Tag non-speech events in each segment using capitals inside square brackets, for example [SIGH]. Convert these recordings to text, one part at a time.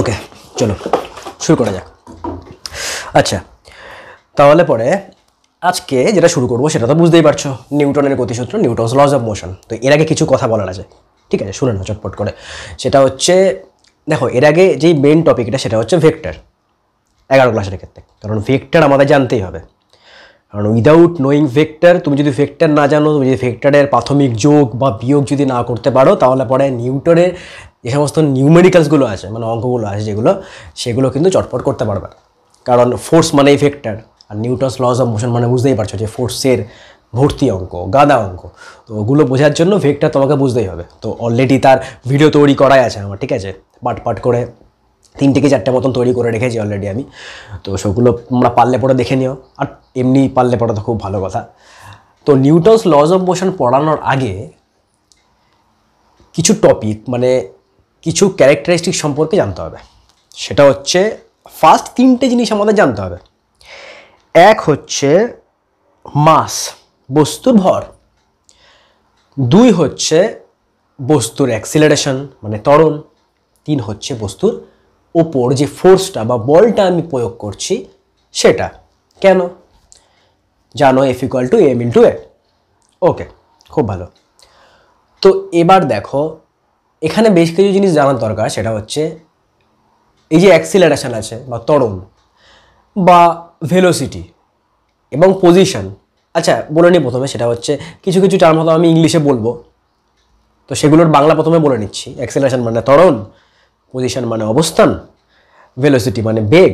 ওকে চলো শুরু করা যাক আচ্ছা তাহলে পরে আজকে যেটা শুরু করবো সেটা তো বুঝতেই পারছো নিউটনের গতিসূত্র নিউটনস লজ অফ মোশন তো এর আগে কিছু কথা বলার আছে ঠিক আছে শুনে না চটপট করে সেটা হচ্ছে দেখো এর আগে যেই মেন টপিকটা সেটা হচ্ছে ভেক্টর এগারো ক্লাসের ক্ষেত্রে কারণ ভেক্টর আমাদের জানতেই হবে কারণ উইদাউট নোয়িং ভেক্টর তুমি যদি ভেক্টর না জানো তুমি যদি ভেক্টরের প্রাথমিক যোগ বা বিয়োগ যদি না করতে পারো তাহলে পরে নিউটনের যে সমস্ত নিউমেরিক্যালসগুলো আছে মানে অঙ্কগুলো আছে যেগুলো সেগুলো কিন্তু চটপট করতে পারবে কারণ ফোর্স মানেই ভেক্টর আর নিউটনস লস অফ মোশন মানে বুঝতেই পারছো যে ফোর্সের ভর্তি অঙ্ক গাদা অঙ্ক তো ওগুলো বোঝার জন্য ভেক্টর তোমাকে বুঝতেই হবে তো অলরেডি তার ভিডিও তৈরি করাই আছে আমার ঠিক আছে পাট পাট করে তিন থেকে চারটে মতন তৈরি করে রেখেছি অলরেডি আমি তো সেগুলো আমরা পারলে পড়ে দেখে নিও আর এমনি পারলে পড়া তো খুব ভালো কথা তো নিউটনস লজ অফ মোশন পড়ানোর আগে কিছু টপিক মানে কিছু ক্যারেক্টারিস্টিক সম্পর্কে জানতে হবে সেটা হচ্ছে ফার্স্ট তিনটে জিনিস আমাদের জানতে হবে এক হচ্ছে মাস বস্তুর ভর দুই হচ্ছে বস্তুর অ্যাক্সিলারেশন মানে ত্বরণ তিন হচ্ছে বস্তুর ওপর যে ফোর্সটা বা বলটা আমি প্রয়োগ করছি সেটা কেন জানো F equal to M into A okay খুব ভালো তো এবার দেখো এখানে বেশ কিছু জিনিস জানার দরকার সেটা হচ্ছে এই যে অ্যাক্সিলারেশান আছে বা তরল বা ভেলোসিটি এবং পজিশন আচ্ছা বলে নিই প্রথমে সেটা হচ্ছে কিছু কিছু টার্ম হয়তো আমি ইংলিশে বলবো তো সেগুলোর বাংলা প্রথমে বলে নিচ্ছি অ্যাক্সিলারেশান মানে তরণ পজিশন মানে অবস্থান ভেলোসিটি মানে বেগ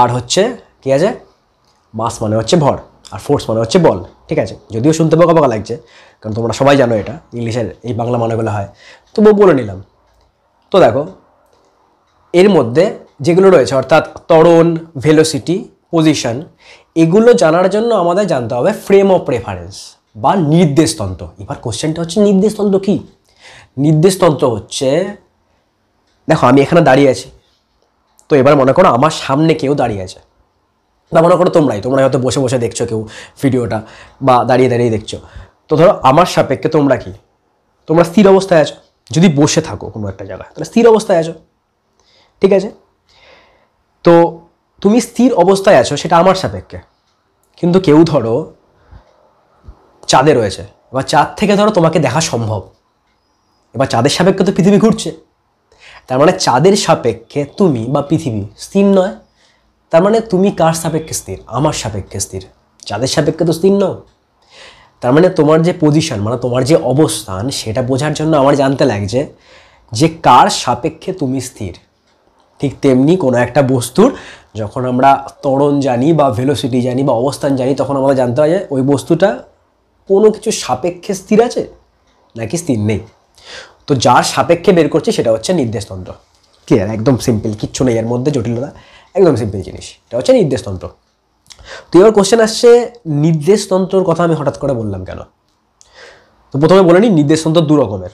আর হচ্ছে কী আছে মাস মানে হচ্ছে ভর আর ফোর্স মানে হচ্ছে বল ঠিক আছে যদিও শুনতে বকা বকা লাগছে কারণ তোমরা সবাই জানো এটা ইংলিশের এই বাংলা মানেগুলো হয় তবুও বলে নিলাম তো দেখো এর মধ্যে যেগুলো রয়েছে অর্থাৎ ত্বরণ ভেলোসিটি পজিশন এগুলো জানার জন্য আমাদের জানতে হবে ফ্রেম অফ প্রেফারেন্স বা নির্দেশতন্ত্র এবার কোশ্চেনটা হচ্ছে নির্দেশতন্ত্র কী নির্দেশতন্ত্র হচ্ছে দেখো আমি এখানে দাঁড়িয়ে আছি তো এবার মনে করো আমার সামনে কেউ দাঁড়িয়ে আছে বা মনে করো তোমরাই তোমরা হয়তো বসে বসে দেখছো কেউ ভিডিওটা বা দাঁড়িয়ে দাঁড়িয়ে দেখছো তো ধরো আমার সাপেক্ষে তোমরা কি তোমরা স্থির অবস্থায় আছো যদি বসে থাকো কোনো একটা জায়গায় তাহলে স্থির অবস্থায় আছো ঠিক আছে তো তুমি স্থির অবস্থায় আছো সেটা আমার সাপেক্ষে কিন্তু কেউ ধরো চাঁদে রয়েছে এবার চাঁদ থেকে ধরো তোমাকে দেখা সম্ভব এবার চাঁদের সাপেক্ষে তো পৃথিবী ঘুরছে তার মানে চাঁদের সাপেক্ষে তুমি বা পৃথিবী স্থির নয় তার মানে তুমি কার সাপেক্ষে স্থির আমার সাপেক্ষে স্থির চাঁদের সাপেক্ষে তো স্থির নয় তার মানে তোমার যে পজিশন মানে তোমার যে অবস্থান সেটা বোঝার জন্য আমার জানতে লাগছে যে কার সাপেক্ষে তুমি স্থির ঠিক তেমনি কোনো একটা বস্তুর যখন আমরা ত্বরণ জানি বা ভেলোসিটি জানি বা অবস্থান জানি তখন আমাদের জানতে হয় যে ওই বস্তুটা কোনো কিছু সাপেক্ষে স্থির আছে নাকি স্থির নেই তো যার সাপেক্ষে বের করছি সেটা হচ্ছে নির্দেশতন্ত্র ক্লিয়ার একদম সিম্পল কিচ্ছু নেই এর মধ্যে জটিলতা একদম সিম্পল জিনিস এটা হচ্ছে নির্দেশতন্ত্র তো এবার কোশ্চেন আসছে নির্দেশতন্ত্রর কথা আমি হঠাৎ করে বললাম কেন তো প্রথমে বলে নিই নির্দেশতন্ত্র দু রকমের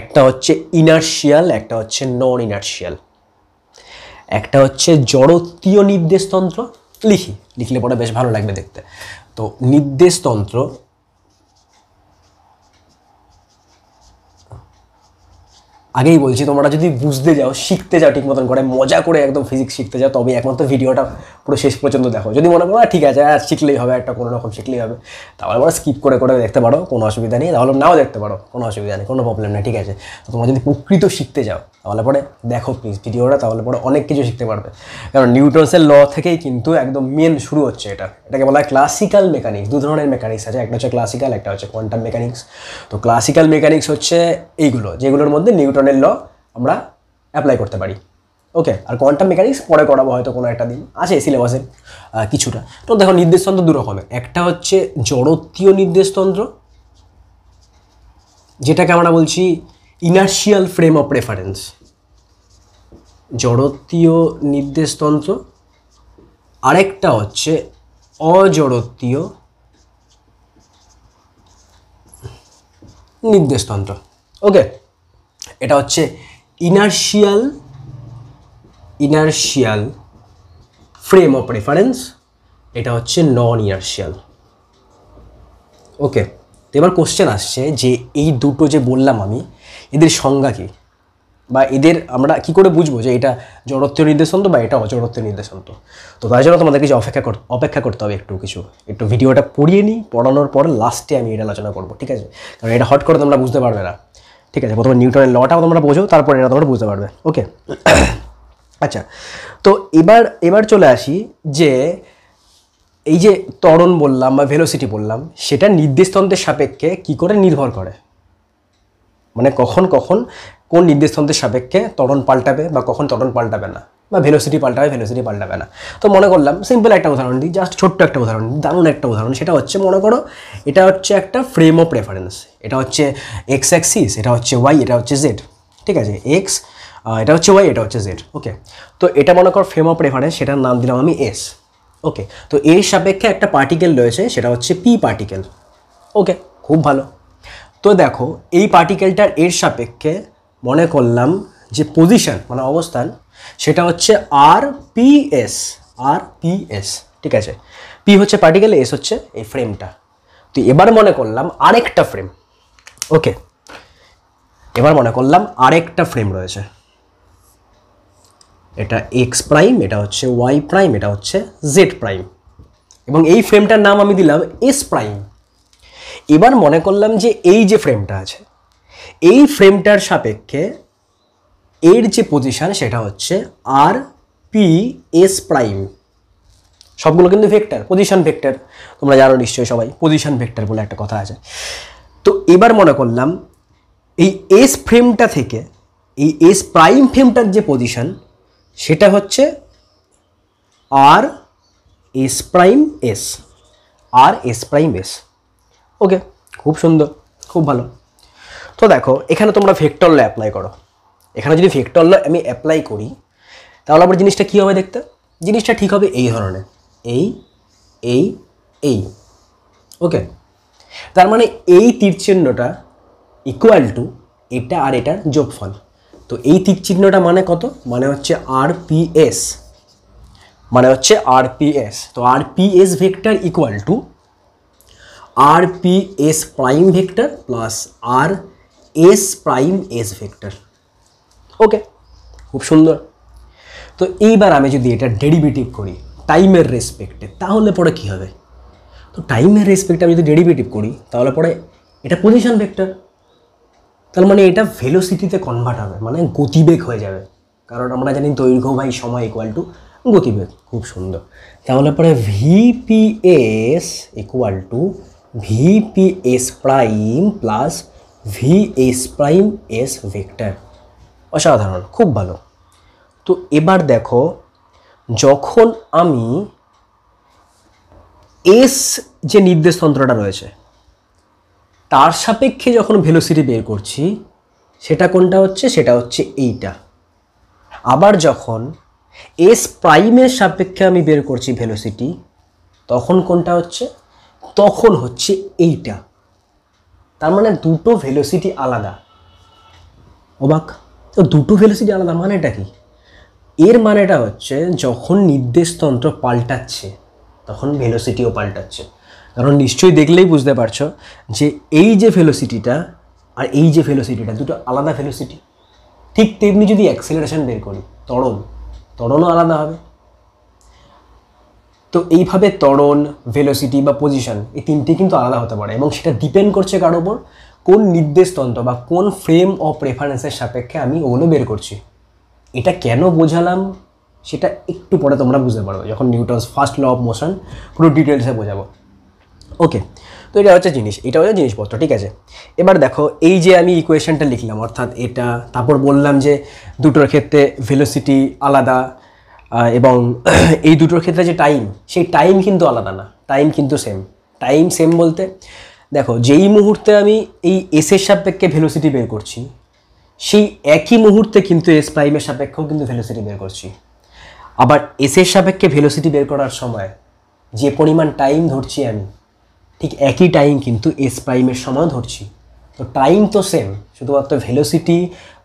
একটা হচ্ছে ইনার্শিয়াল একটা হচ্ছে নন ইনার্শিয়াল একটা হচ্ছে জড়তীয় নির্দেশতন্ত্র লিখি লিখলে পরে বেশ ভালো লাগবে দেখতে তো নির্দেশতন্ত্র আগেই বলছি তোমরা যদি বুঝতে যাও শিখতে যাও ঠিক মতন করে মজা করে একদম ফিজিক্স শিখতে যাও তবে একমাত্র ভিডিওটা পুরো শেষ পর্যন্ত দেখো যদি মনে করো হ্যাঁ, ঠিক আছে হ্যাঁ শিখলেই হবে একটা কোনো রকম শিখলেই হবে তাহলে বড় স্কিপ করে করে দেখতে পারো কোনো অসুবিধা নেই তাহলে নাও দেখতে পারো কোনো অসুবিধা নেই কোনো প্রবলেম নেই ঠিক আছে তো তোমরা যদি প্রকৃত শিখতে যাও তাহলে পরে দেখো প্লিজ ভিডিওটা তাহলে পরে অনেক কিছু শিখতে পারবে কারণ নিউটনসের ল থেকেই কিন্তু একদম মেন শুরু হচ্ছে এটা এটাকে বলা হয় ক্লাসিক্যাল মেকানিক্স দু ধরনের মেকানিক্স আছে একটা হচ্ছে ক্লাসিক্যাল একটা হচ্ছে কোয়ান্টাম মেকানিক্স তো ক্লাসিক্যাল মেকানিক্স হচ্ছে এইগুলো যেগুলোর মধ্যে নিউটনের ল আমরা অ্যাপ্লাই করতে পারি ওকে আর কোয়ান্টাম মেকানিক্স পরে করাবো হয়তো কোনো একটা দিন আছে সিলেবাসে কিছুটা তো দেখো নির্দেশতন্ত্র দু রকমের একটা হচ্ছে জড়ত্বীয় নির্দেশতন্ত্র যেটাকে আমরা বলছি ইনার্শিয়াল ফ্রেম অফ রেফারেন্স জড়ত্বীয় নির্দেশতন্ত্র আরেকটা হচ্ছে অজড়ত্বীয় নির্দেশতন্ত্র ওকে এটা হচ্ছে inertial inertial frame of reference এটা হচ্ছে নন ইনার্শিয়াল ওকে তো এবার কোশ্চেন আসছে যে এই দুটো যে বললাম আমি এদের সংজ্ঞা কী বা এদের আমরা কি করে বুঝবো যে এটা জড়ত্ব তো বা এটা অজড়ত্ব নির্দেশন তো তার জন্য তোমাদেরকে কিছু অপেক্ষা করতে অপেক্ষা করতে হবে একটু কিছু একটু ভিডিওটা পড়িয়ে নিই পড়ানোর পর লাস্টে আমি এটা আলোচনা করবো ঠিক আছে কারণ এটা হট করে তোমরা বুঝতে পারবে না ঠিক আছে প্রথমে নিউটনের লটাও তোমরা বোঝো তারপরে এটা তোমরা বুঝতে পারবে ওকে আচ্ছা তো এবার এবার চলে আসি যে এই যে ত্বরণ বললাম বা ভেলোসিটি বললাম সেটা নির্দেশতন্ত্রের সাপেক্ষে কি করে নির্ভর করে মানে কখন কখন কোন নির্দেশতন্ত্রের সাপেক্ষে ত্বরণ পাল্টাবে বা কখন ত্বরণ পাল্টাবে না বা ভেলোসিটি পাল্টাবে ভেলোসিটি পাল্টাবে না তো মনে করলাম সিম্পল একটা উদাহরণ দিই জাস্ট ছোট্ট একটা উদাহরণ দারুণ একটা উদাহরণ সেটা হচ্ছে মনে করো এটা হচ্ছে একটা ফ্রেম অফ রেফারেন্স এটা হচ্ছে এক্স অ্যাক্সিস এটা হচ্ছে ওয়াই এটা হচ্ছে জেড ঠিক আছে এক্স এটা হচ্ছে ওয়াই এটা হচ্ছে জেড ওকে তো এটা মনে কর ফ্রেম অফ রেফারেন্স সেটার নাম দিলাম আমি এস ওকে তো এর সাপেক্ষে একটা পার্টিকেল রয়েছে সেটা হচ্ছে পি পার্টিকেল ওকে খুব ভালো তো দেখো এই পার্টিকেলটার এর সাপেক্ষে মনে করলাম যে পজিশন মানে অবস্থান সেটা হচ্ছে R P S R P S ঠিক আছে পি হচ্ছে পার্টিকেল এস হচ্ছে এই ফ্রেমটা তো এবার মনে করলাম আরেকটা ফ্রেম ওকে এবার মনে করলাম আরেকটা ফ্রেম রয়েছে এটা এক্স প্রাইম এটা হচ্ছে ওয়াই প্রাইম এটা হচ্ছে জেড প্রাইম এবং এই ফ্রেমটার নাম আমি দিলাম এস প্রাইম এবার মনে করলাম যে এই যে ফ্রেমটা আছে এই ফ্রেমটার সাপেক্ষে এর যে পজিশান সেটা হচ্ছে আর পি এস প্রাইম সবগুলো কিন্তু ভেক্টর পজিশান ভেক্টর তোমরা জানো নিশ্চয়ই সবাই পজিশান ভেক্টর বলে একটা কথা আছে তো এবার মনে করলাম এই এস ফ্রেমটা থেকে এই এস প্রাইম ফ্রেমটার যে পজিশান সেটা হচ্ছে আর এস প্রাইম এস আর এস প্রাইম এস ওকে খুব সুন্দর খুব ভালো তো দেখো এখানে তোমরা ভেক্টর ল অ্যাপ্লাই করো এখানে যদি ভেক্টর ল আমি অ্যাপ্লাই করি তাহলে আমার জিনিসটা কী হবে দেখতে জিনিসটা ঠিক হবে এই ধরনের এই এই এই ওকে তার মানে এই তীরচিহ্নটা ইকুয়াল টু এটা আর এটার যোগফল তো এই তীর চিহ্নটা মানে কত মানে হচ্ছে আরপিএস মানে হচ্ছে আরপিএস তো RPS vector equal to RPS prime vector plus R S prime S vector okay খুব সুন্দর তো এইবার আমি যদি এটা ডেরিভেটিভ করি টাইমের রেসপেক্টে তাহলে পরে কী হবে তো টাইমের রেসপেক্টে আমি যদি ডেরিভেটিভ করি তাহলে পরে এটা পজিশন ভেক্টর তার মানে এটা ভেলোসিটিতে কনভার্ট হবে মানে গতিবেগ হয়ে যাবে কারণ আমরা জানি দৈর্ঘ্য ভাই সময় ইকুয়াল টু গতিবেগ খুব সুন্দর তাহলে পরে VPS equal to VPS prime plus VS prime S vector অসাধারণ খুব ভালো তো এবার দেখো যখন আমি এস যে নির্দেশতন্ত্রটা রয়েছে তার সাপেক্ষে যখন ভেলোসিটি বের করছি সেটা কোনটা হচ্ছে সেটা হচ্ছে এইটা আবার যখন এস প্রাইমের সাপেক্ষে আমি বের করছি ভেলোসিটি তখন কোনটা হচ্ছে তখন হচ্ছে এইটা তার মানে দুটো ভেলোসিটি আলাদা অবাক তো দুটো ভেলোসিটি আলাদা মানেটা কি এর মানেটা হচ্ছে যখন নির্দেশতন্ত্র পাল্টাচ্ছে তখন ভেলোসিটিও পাল্টাচ্ছে কারণ নিশ্চয়ই দেখলেই বুঝতে পারছো যে এই যে ফেলোসিটিটা আর এই যে ফেলোসিটিটা দুটো আলাদা ফেলোসিটি ঠিক তেমনি যদি অ্যাক্সেলারেশন বের করি তরণ ত্বরণও আলাদা হবে তো এইভাবে ত্বরণ ভেলোসিটি বা পজিশন এই তিনটি কিন্তু আলাদা হতে পারে এবং সেটা ডিপেন্ড করছে কার ওপর কোন নির্দেশতন্ত্র বা কোন ফ্রেম অফ রেফারেন্সের সাপেক্ষে আমি ওগুলো বের করছি এটা কেন বোঝালাম সেটা একটু পরে তোমরা বুঝতে পারবে যখন Newton's first law of motion পুরো ডিটেলসে বোঝাবো ওকে তো এটা হচ্ছে জিনিস এটা হচ্ছে জিনিসপত্র ঠিক আছে এবার দেখো এই যে আমি ইকুয়েশনটা লিখলাম অর্থাৎ এটা তারপর বললাম যে দুটোর ক্ষেত্রে ভেলোসিটি আলাদা এবং [CLEARS THROAT] এই দুটোর ক্ষেত্রে যে টাইম সেই টাইম কিন্তু আলাদা না টাইম কিন্তু সেম টাইম সেম বলতে দেখো যেই মুহূর্তে আমি এই এসের সাপেক্ষে ভেলোসিটি বের করছি সেই একই মুহূর্তে কিন্তু এস প্রাইমের সাপেক্ষেও কিন্তু ভেলোসিটি বের করছি আবার এসের সাপেক্ষে ভেলোসিটি বের করার সময় যে পরিমাণ টাইম ধরছি আমি ঠিক একই টাইম কিন্তু এস প্রাইমের সময় ধরছি তো টাইম তো সেম শুধুমাত্র ভেলোসিটি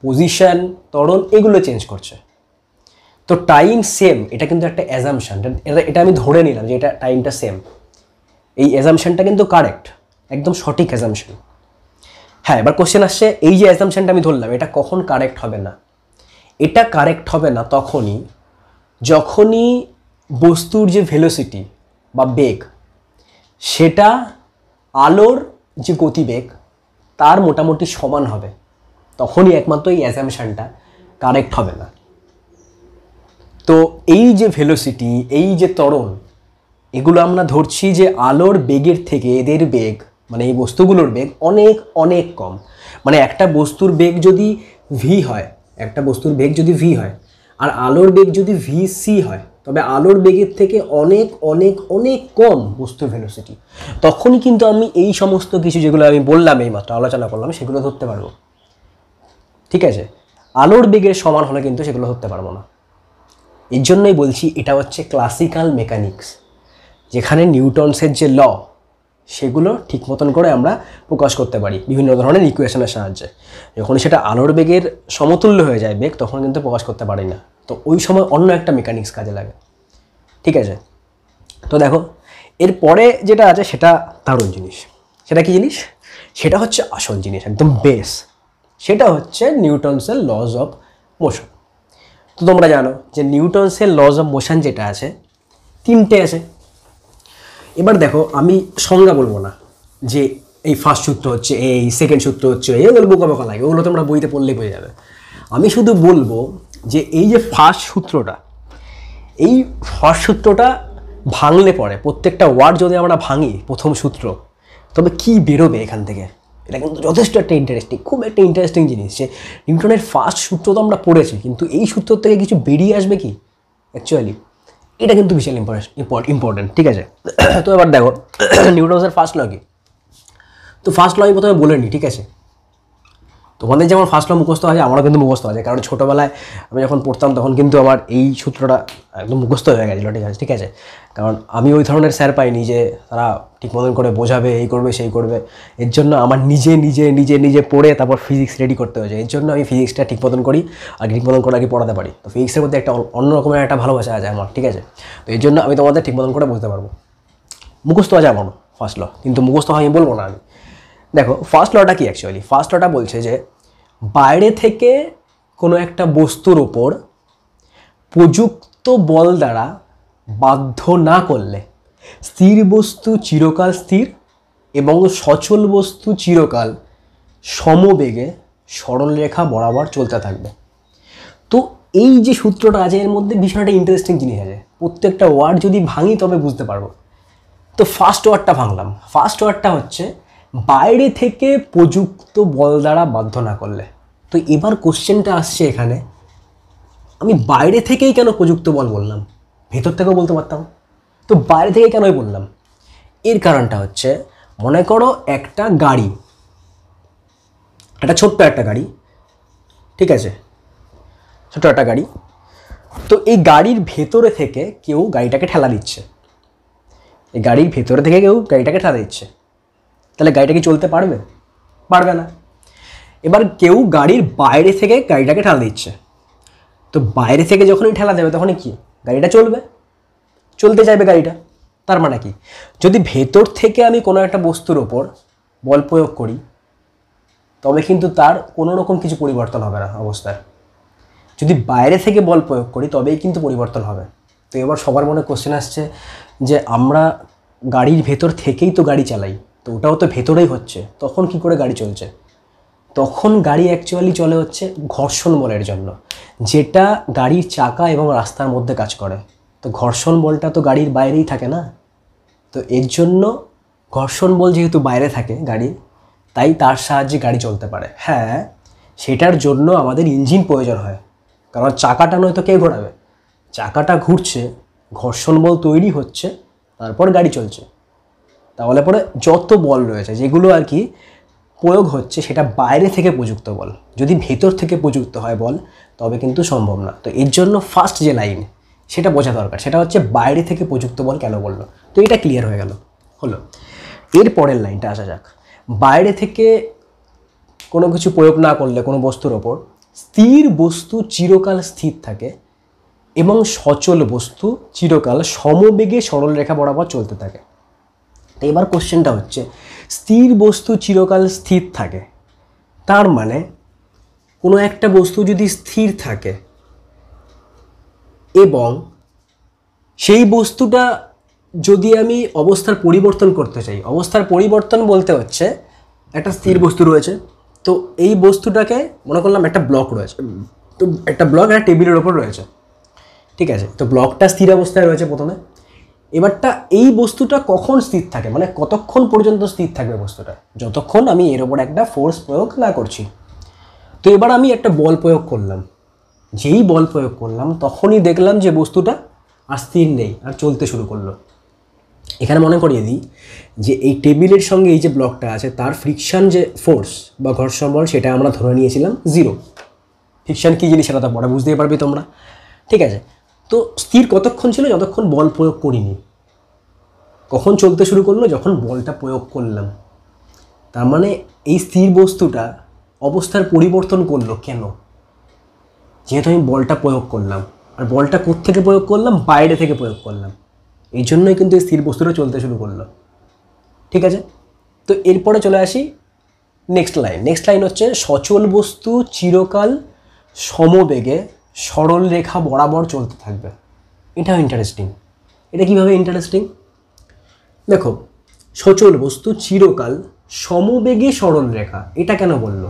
পজিশান তরণ এগুলো চেঞ্জ করছে তো টাইম সেম এটা কিন্তু একটা অ্যাজামশান এটা আমি ধরে নিলাম যে এটা টাইমটা সেম এই অ্যাজামশানটা কিন্তু কারেক্ট একদম সঠিক অ্যাজামশান হ্যাঁ এবার কোশ্চেন আসছে এই যে অ্যাজামশানটা আমি ধরলাম এটা কখন কারেক্ট হবে না এটা কারেক্ট হবে না তখনই যখনই বস্তুর যে ভেলোসিটি বা বেগ সেটা আলোর যে গতিবেগ তার মোটামুটি সমান হবে তখনই একমাত্র এই অ্যাজামশানটা কারেক্ট হবে না তো এই যে ভেলোসিটি এই যে ত্বরণ এগুলো আমরা ধরছি যে আলোর বেগের থেকে এদের বেগ মানে এই বস্তুগুলোর বেগ অনেক অনেক কম মানে একটা বস্তুর বেগ যদি ভি হয় একটা বস্তুর বেগ যদি ভি হয় আর আলোর বেগ যদি ভি সি হয় তবে আলোর বেগের থেকে অনেক অনেক অনেক কম বস্তুর ভেলোসিটি তখনই কিন্তু আমি এই সমস্ত কিছু যেগুলো আমি বললাম এই মাত্র আলোচনা করলাম সেগুলো ধরতে পারবো ঠিক আছে আলোর বেগের সমান হলে কিন্তু সেগুলো ধরতে পারবো না এর জন্যই বলছি এটা হচ্ছে ক্লাসিক্যাল মেকানিক্স যেখানে নিউটনসের যে ল সেগুলো ঠিক মতন করে আমরা প্রকাশ করতে পারি বিভিন্ন ধরনের ইকুয়েশনের সাহায্যে যখন সেটা আলোর বেগের সমতুল্য হয়ে যায় বেগ তখন কিন্তু প্রকাশ করতে পারি না তো ওই সময় অন্য একটা মেকানিক্স কাজে লাগে ঠিক আছে তো দেখো এরপরে যেটা আছে সেটা দারুণ জিনিস সেটা কি জিনিস সেটা হচ্ছে আসল জিনিস একদম বেস সেটা হচ্ছে নিউটনসের লজ অফ মোশন তো তোমরা জানো যে নিউটনসের লজ অফ মোশন যেটা আছে তিনটে আছে এবার দেখো আমি সংজ্ঞা বলবো না যে এই ফার্স্ট সূত্র হচ্ছে এই সেকেন্ড সূত্র হচ্ছে এই ওগুলো বোকা বোকা লাগে ওগুলো তোমরা বইতে পড়লে বোঝা যাবে আমি শুধু বলবো যে এই যে ফার্স্ট সূত্রটা এই ফার্স্ট সূত্রটা ভাঙলে পরে প্রত্যেকটা ওয়ার্ড যদি আমরা ভাঙি প্রথম সূত্র তবে কি বেরোবে এখান থেকে এটা কিন্তু যথেষ্ট একটা ইন্টারেস্টিং খুব একটা ইন্টারেস্টিং জিনিস যে নিউটনের ফার্স্ট সূত্র তো আমরা পড়েছি কিন্তু এই সূত্র থেকে কিছু বেরিয়ে আসবে কি অ্যাকচুয়ালি এটা কিন্তু বিশাল ইম্পর্টেন্ট ঠিক আছে তো এবার দেখো [CLEARS THROAT] নিউটনের ফার্স্ট ল কি তো ফার্স্ট ল আমি প্রথমে বলে নিই ঠিক আছে তোমাদের যেমন ফার্স্ট ল মুখস্থ আছে আমারও কিন্তু মুখস্থ আছে কারণ ছোটোবেলায় আমি যখন পড়তাম তখন কিন্তু আমার এই সূত্রটা একদম মুখস্থ হয়ে গেছিলো ঠিক আছে ঠিক আছে কারণ আমি ওই ধরনের স্যার পাইনি যে তারা ঠিক মতন করে বোঝাবে এই করবে সেই করবে এর জন্য আমার নিজে নিজে নিজে নিজে পড়ে তারপর ফিজিক্স রেডি করতে হয়েছে এর জন্য আমি ফিজিক্সটা ঠিক মতন করি আর ঠিক মতন করে আগে পড়াতে পারি তো ফিজিক্সের মধ্যে একটা অন্য রকমের একটা ভালোবাসা আছে আমার ঠিক আছে তো এর জন্য আমি তোমাদের ঠিক মতন করে বুঝতে পারবো মুখস্থ আছে আমার ফার্স্ট ল কিন্তু মুখস্থ আমি বলবো না আমি দেখো ফার্স্ট লটা কি অ্যাকচুয়ালি ফার্স্ট লটা বলছে যে বাইরে থেকে কোনো একটা বস্তুর ওপর প্রযুক্ত বল দ্বারা বাধ্য না করলে স্থির বস্তু চিরকাল স্থির এবং সচল বস্তু চিরকাল সমবেগে সরলরেখা বরাবর চলতে থাকবে তো এই যে সূত্রটা আছে এর মধ্যে ভীষণ একটা ইন্টারেস্টিং জিনিস আছে প্রত্যেকটা ওয়ার্ড যদি ভাঙি তবে বুঝতে পারবো তো ফার্স্ট ওয়ার্ডটা ভাঙলাম ফার্স্ট ওয়ার্ডটা হচ্ছে বাইরে থেকে প্রযুক্ত বল দ্বারা বাধ্য না করলে তো এবার কোশ্চেনটা আসছে এখানে আমি বাইরে থেকেই কেন প্রযুক্ত বল বললাম ভেতর থেকেও বলতে পারতাম তো বাইরে থেকে কেনই বললাম এর কারণটা হচ্ছে মনে করো একটা গাড়ি একটা ছোট্ট একটা গাড়ি ঠিক আছে ছোট্ট একটা গাড়ি তো এই গাড়ির ভেতরে থেকে কেউ গাড়িটাকে ঠেলা দিচ্ছে এই গাড়ির ভেতরে থেকে কেউ গাড়িটাকে ঠেলা দিচ্ছে তাহলে গাড়িটা কি চলতে পারবে পারবে না এবার কেউ গাড়ির বাইরে থেকে গাড়িটাকে ঠেলা দিচ্ছে তো বাইরে থেকে যখনই ঠেলা দেবে তখনই কি গাড়িটা চলবে চলতে চাইবে গাড়িটা তার মানে কি যদি ভেতর থেকে আমি কোনো একটা বস্তুর ওপর বল প্রয়োগ করি তবে কিন্তু তার কোনো রকম কিছু পরিবর্তন হবে না অবস্থার যদি বাইরে থেকে বল প্রয়োগ করি তবেই কিন্তু পরিবর্তন হবে তো এবার সবার মনে কোশ্চেন আসছে যে আমরা গাড়ির ভেতর থেকেই তো গাড়ি চালাই তো ওটাও তো ভেতরেই হচ্ছে তখন কি করে গাড়ি চলছে তখন গাড়ি অ্যাকচুয়ালি চলে হচ্ছে ঘর্ষণ বলের জন্য যেটা গাড়ির চাকা এবং রাস্তার মধ্যে কাজ করে তো ঘর্ষণ বলটা তো গাড়ির বাইরেই থাকে না তো এর জন্য ঘর্ষণ বল যেহেতু বাইরে থাকে গাড়ি তাই তার সাহায্যে গাড়ি চলতে পারে হ্যাঁ সেটার জন্য আমাদের ইঞ্জিন প্রয়োজন হয় কারণ চাকাটা নয়তো কে ঘোরাবে চাকাটা ঘুরছে ঘর্ষণ বল তৈরি হচ্ছে তারপর গাড়ি চলছে তাহলে পরে যত বল রয়েছে যেগুলো আর কি প্রয়োগ হচ্ছে সেটা বাইরে থেকে প্রযুক্ত বল যদি ভেতর থেকে প্রযুক্ত হয় বল তবে কিন্তু সম্ভব না তো এর জন্য ফার্স্ট যে লাইন সেটা বোঝা দরকার সেটা হচ্ছে বাইরে থেকে প্রযুক্ত বল কেন বললো তো এটা ক্লিয়ার হয়ে গেল হলো এর পরের লাইনটা আসা যাক বাইরে থেকে কোনো কিছু প্রয়োগ না করলে কোনো বস্তুর ওপর স্থির বস্তু চিরকাল স্থির থাকে এবং সচল বস্তু চিরকাল সমবেগে সরল রেখা বরাবর চলতে থাকে এবার কোশ্চেনটা হচ্ছে স্থির বস্তু চিরকাল স্থির থাকে তার মানে কোনো একটা বস্তু যদি স্থির থাকে এবং সেই বস্তুটা যদি আমি অবস্থার পরিবর্তন করতে চাই অবস্থার পরিবর্তন বলতে হচ্ছে একটা স্থির বস্তু রয়েছে তো এই বস্তুটাকে মনে করলাম একটা ব্লক রয়েছে তো একটা ব্লক একটা টেবিলের ওপর রয়েছে ঠিক আছে তো ব্লকটা স্থির অবস্থায় রয়েছে প্রথমে এবারটা এই বস্তুটা কখন স্থির থাকে মানে কতক্ষণ পর্যন্ত স্থির থাকবে বস্তুটা যতক্ষণ আমি এর ওপর একটা ফোর্স প্রয়োগ না করছি তো এবার আমি একটা বল প্রয়োগ করলাম যেই বল প্রয়োগ করলাম তখনই দেখলাম যে বস্তুটা আর স্থির নেই আর চলতে শুরু করলো এখানে মনে করিয়ে দিই যে এই টেবিলের সঙ্গে এই যে ব্লকটা আছে তার ফ্রিকশান যে ফোর্স বা ঘর্ষণ বল সেটা আমরা ধরে নিয়েছিলাম জিরো ফ্রিকশান কী জিনিস সেটা তো পরে বুঝতেই পারবি তোমরা ঠিক আছে তো স্থির কতক্ষণ ছিল যতক্ষণ বল প্রয়োগ করিনি কখন চলতে শুরু করলো যখন বলটা প্রয়োগ করলাম তার মানে এই স্থির বস্তুটা অবস্থার পরিবর্তন করলো কেন যেহেতু আমি বলটা প্রয়োগ করলাম আর বলটা থেকে প্রয়োগ করলাম বাইরে থেকে প্রয়োগ করলাম এই জন্যই কিন্তু এই স্থির বস্তুটা চলতে শুরু করলো ঠিক আছে তো এরপরে চলে আসি নেক্সট লাইন নেক্সট লাইন হচ্ছে সচল বস্তু চিরকাল সমবেগে সরল রেখা বরাবর চলতে থাকবে এটাও ইন্টারেস্টিং এটা কিভাবে ইন্টারেস্টিং দেখো সচল বস্তু চিরকাল সমবেগে সরল রেখা এটা কেন বলল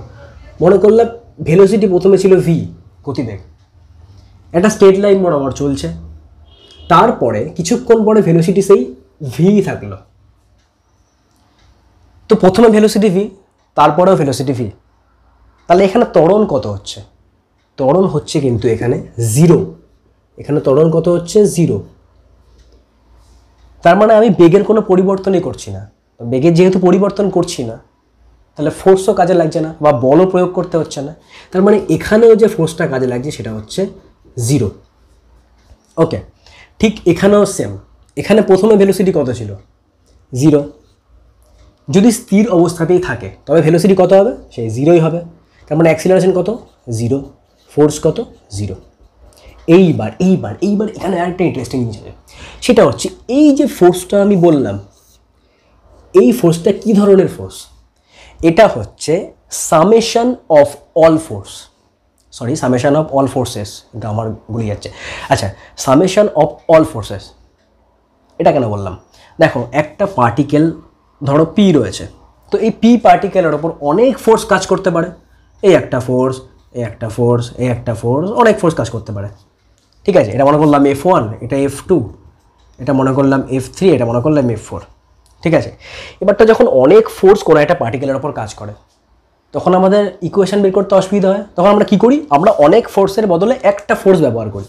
মনে করলাম ভেলোসিটি প্রথমে ছিল ভি গতিবেগ একটা স্টেট লাইন বরাবর চলছে তারপরে কিছুক্ষণ পরে ভেলোসিটি সেই ভি থাকলো তো প্রথমে ভেলোসিটি ভি তারপরেও ভেলোসিটি ভি তাহলে এখানে ত্বরণ কত হচ্ছে তরল হচ্ছে কিন্তু এখানে জিরো এখানে ত্বরণ কত হচ্ছে জিরো তার মানে আমি বেগের কোনো পরিবর্তনই করছি না বেগের যেহেতু পরিবর্তন করছি না তাহলে ফোর্সও কাজে লাগছে না বা বলও প্রয়োগ করতে হচ্ছে না তার মানে এখানেও যে ফোর্সটা কাজে লাগছে সেটা হচ্ছে জিরো ওকে ঠিক এখানেও সেম এখানে প্রথমে ভেলোসিটি কত ছিল জিরো যদি স্থির অবস্থাতেই থাকে তবে ভেলোসিটি কত হবে সেই জিরোই হবে তার মানে অ্যাক্সিলারেশন কত জিরো ফোর্স কত জিরো এইবার এইবার এইবার এখানে আরেকটা ইন্টারেস্টিং জিনিস আছে সেটা হচ্ছে এই যে ফোর্সটা আমি বললাম এই ফোর্সটা কি ধরনের ফোর্স এটা হচ্ছে summation of all force sorry summation of all forces এটা আমার ভুলে যাচ্ছে আচ্ছা সামেশন অফ অল ফোর্সেস এটা কেন বললাম দেখো একটা পার্টিকেল ধরো পি রয়েছে তো এই পি পার্টিকেলের ওপর অনেক ফোর্স কাজ করতে পারে এই একটা ফোর্স এ একটা ফোর্স এ একটা ফোর্স অনেক ফোর্স কাজ করতে পারে ঠিক আছে এটা মনে করলাম এফ ওয়ান এটা এফ টু এটা মনে করলাম এফ থ্রি এটা মনে করলাম এফ ফোর ঠিক আছে এবারটা যখন অনেক ফোর্স কোনো একটা পার্টিকেলের ওপর কাজ করে তখন আমাদের ইকুয়েশন বের করতে অসুবিধা হয় তখন আমরা কি করি আমরা অনেক ফোর্সের বদলে একটা ফোর্স ব্যবহার করি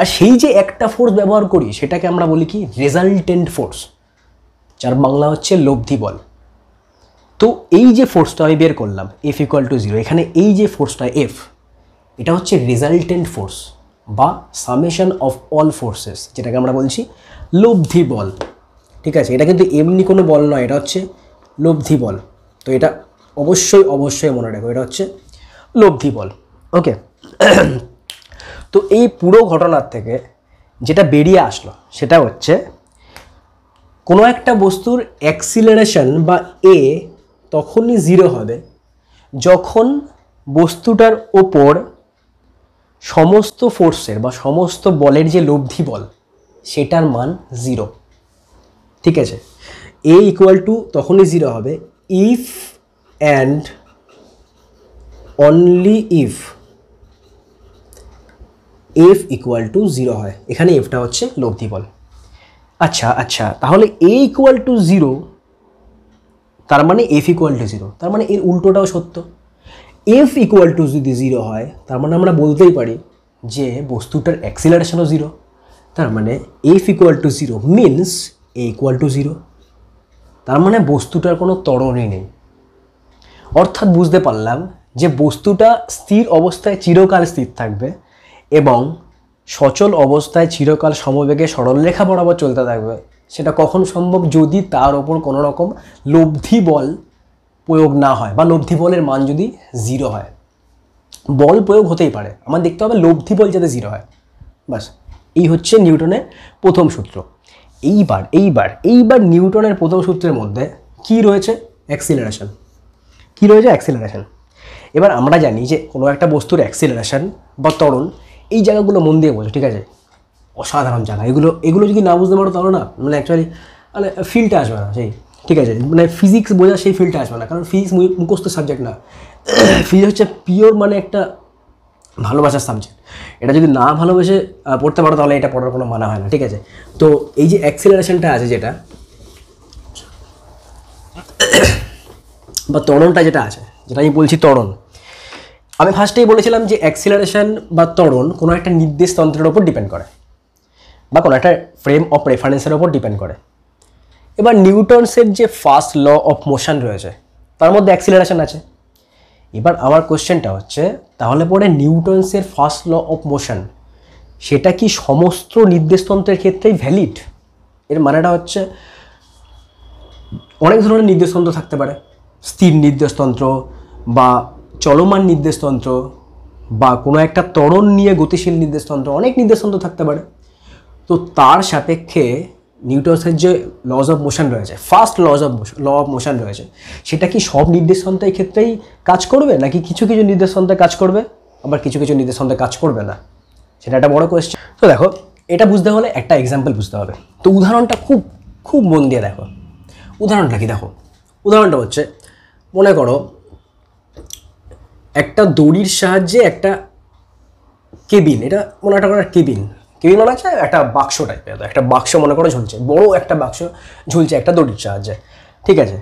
আর সেই যে একটা ফোর্স ব্যবহার করি সেটাকে আমরা বলি কি রেজাল্টেন্ট ফোর্স যার বাংলা হচ্ছে লব্ধি বল তো এই যে ফোর্সটা আমি বের করলাম এফ ইকুয়াল টু জিরো এখানে এই যে ফোর্সটা এফ এটা হচ্ছে রেজাল্টেন্ট ফোর্স বা সামেশন অফ অল ফোর্সেস যেটাকে আমরা বলছি লব্ধি বল ঠিক আছে এটা কিন্তু এমনি কোনো বল নয় এটা হচ্ছে লব্ধি বল তো এটা অবশ্যই অবশ্যই মনে রাখবো এটা হচ্ছে লব্ধি বল ওকে [CLEARS THROAT] তো এই পুরো ঘটনার থেকে যেটা বেরিয়ে আসলো সেটা হচ্ছে কোনো একটা বস্তুর অ্যাক্সিলারেশন বা এ তখনই জিরো হবে যখন বস্তুটার ওপর সমস্ত ফোর্সের বা সমস্ত বলের যে লব্ধি বল সেটার মান জিরো ঠিক আছে এ ইকুয়াল টু তখনই জিরো হবে if and only if F equal to zero হয় এখানে এফটা হচ্ছে লব্ধি বল আচ্ছা আচ্ছা তাহলে এ ইকুয়াল টু জিরো তার মানে এফ ইকুয়াল টু জিরো তার মানে এর উল্টোটাও সত্য এফ ইকুয়াল টু যদি জিরো হয় তার মানে আমরা বলতেই পারি যে বস্তুটার অ্যাক্সিলারেশনও জিরো তার মানে F equal to zero means a equal to zero তার মানে বস্তুটার কোনো তরণই নেই অর্থাৎ বুঝতে পারলাম যে বস্তুটা স্থির অবস্থায় চিরকাল স্থির থাকবে এবং সচল অবস্থায় চিরকাল সমবেগে সরলরেখা বরাবর চলতে থাকবে সেটা কখন সম্ভব যদি তার ওপর কোনো রকম লব্ধি বল প্রয়োগ না হয় বা লব্ধি বলের মান যদি জিরো হয় বল প্রয়োগ হতেই পারে আমার দেখতে হবে লব্ধি বল যাতে জিরো হয় বাস এই হচ্ছে নিউটনের প্রথম সূত্র এইবার এইবার এইবার নিউটনের প্রথম সূত্রের মধ্যে কি রয়েছে অ্যাক্সিলারেশন কি রয়েছে অ্যাক্সিলারেশন এবার আমরা জানি যে কোনো একটা বস্তুর অ্যাক্সিলারেশন বা ত্বরণ এই জায়গাগুলো মন দিয়ে বলছে ঠিক আছে অসাধারণ জায়গা এগুলো এগুলো যদি না বুঝতে পারো তাহলে না মানে অ্যাকচুয়ালি মানে ফিলটা আসবে না সেই ঠিক আছে মানে ফিজিক্স বোঝা সেই ফিল্ডটা আসবে না কারণ ফিজিক্স মুখস্থ সাবজেক্ট না ফিজিক্স [CLEARS THROAT] হচ্ছে পিওর মানে একটা ভালোবাসার সাবজেক্ট এটা যদি না ভালোবেসে পড়তে পারো তাহলে এটা পড়ার কোনো মানা হয় না ঠিক আছে তো এই যে অ্যাক্সিলারেশনটা আছে যেটা বা তরণটা যেটা আছে যেটা আমি বলছি তরণ আমি ফার্স্টেই বলেছিলাম যে অ্যাক্সিলারেশন বা ত্বরণ কোনো একটা নির্দেশ তন্ত্রের ওপর ডিপেন্ড করে বা কোনো একটা ফ্রেম অফ রেফারেন্সের ওপর ডিপেন্ড করে এবার নিউটনসের যে ফার্স্ট ল অফ মোশন রয়েছে তার মধ্যে অ্যাক্সিলারেশন আছে এবার আমার কোশ্চেনটা হচ্ছে তাহলে পরে নিউটনসের ফার্স্ট ল অফ মোশন সেটা কি সমস্ত নির্দেশতন্ত্রের ক্ষেত্রেই ভ্যালিড এর মানেটা হচ্ছে অনেক ধরনের নির্দেশতন্ত্র থাকতে পারে স্থির নির্দেশতন্ত্র বা চলমান নির্দেশতন্ত্র বা কোনো একটা ত্বরণ নিয়ে গতিশীল নির্দেশতন্ত্র অনেক নির্দেশতন্ত্র থাকতে পারে তো তার সাপেক্ষে নিউটনসের যে লজ অফ মোশন রয়েছে first laws of law of motion রয়েছে সেটা কি সব নির্দেশন্তের ক্ষেত্রেই কাজ করবে নাকি কিছু কিছু নির্দেশন্তে কাজ করবে আবার কিছু কিছু নির্দেশন্তায় কাজ করবে না সেটা একটা বড় কোয়েশ্চেন তো দেখো এটা বুঝতে হলে একটা এক্সাম্পল বুঝতে হবে তো উদাহরণটা খুব খুব মন দিয়ে দেখো উদাহরণটা কি দেখো উদাহরণটা হচ্ছে মনে করো একটা দড়ির সাহায্যে একটা কেবিন এটা মনে একটা কেবিন কেউই মানে হচ্ছে একটা বাক্স টাইপের একটা বাক্স মনে করে ঝুলছে বড় একটা বাক্স ঝুলছে একটা দড়ির সাহায্যে ঠিক আছে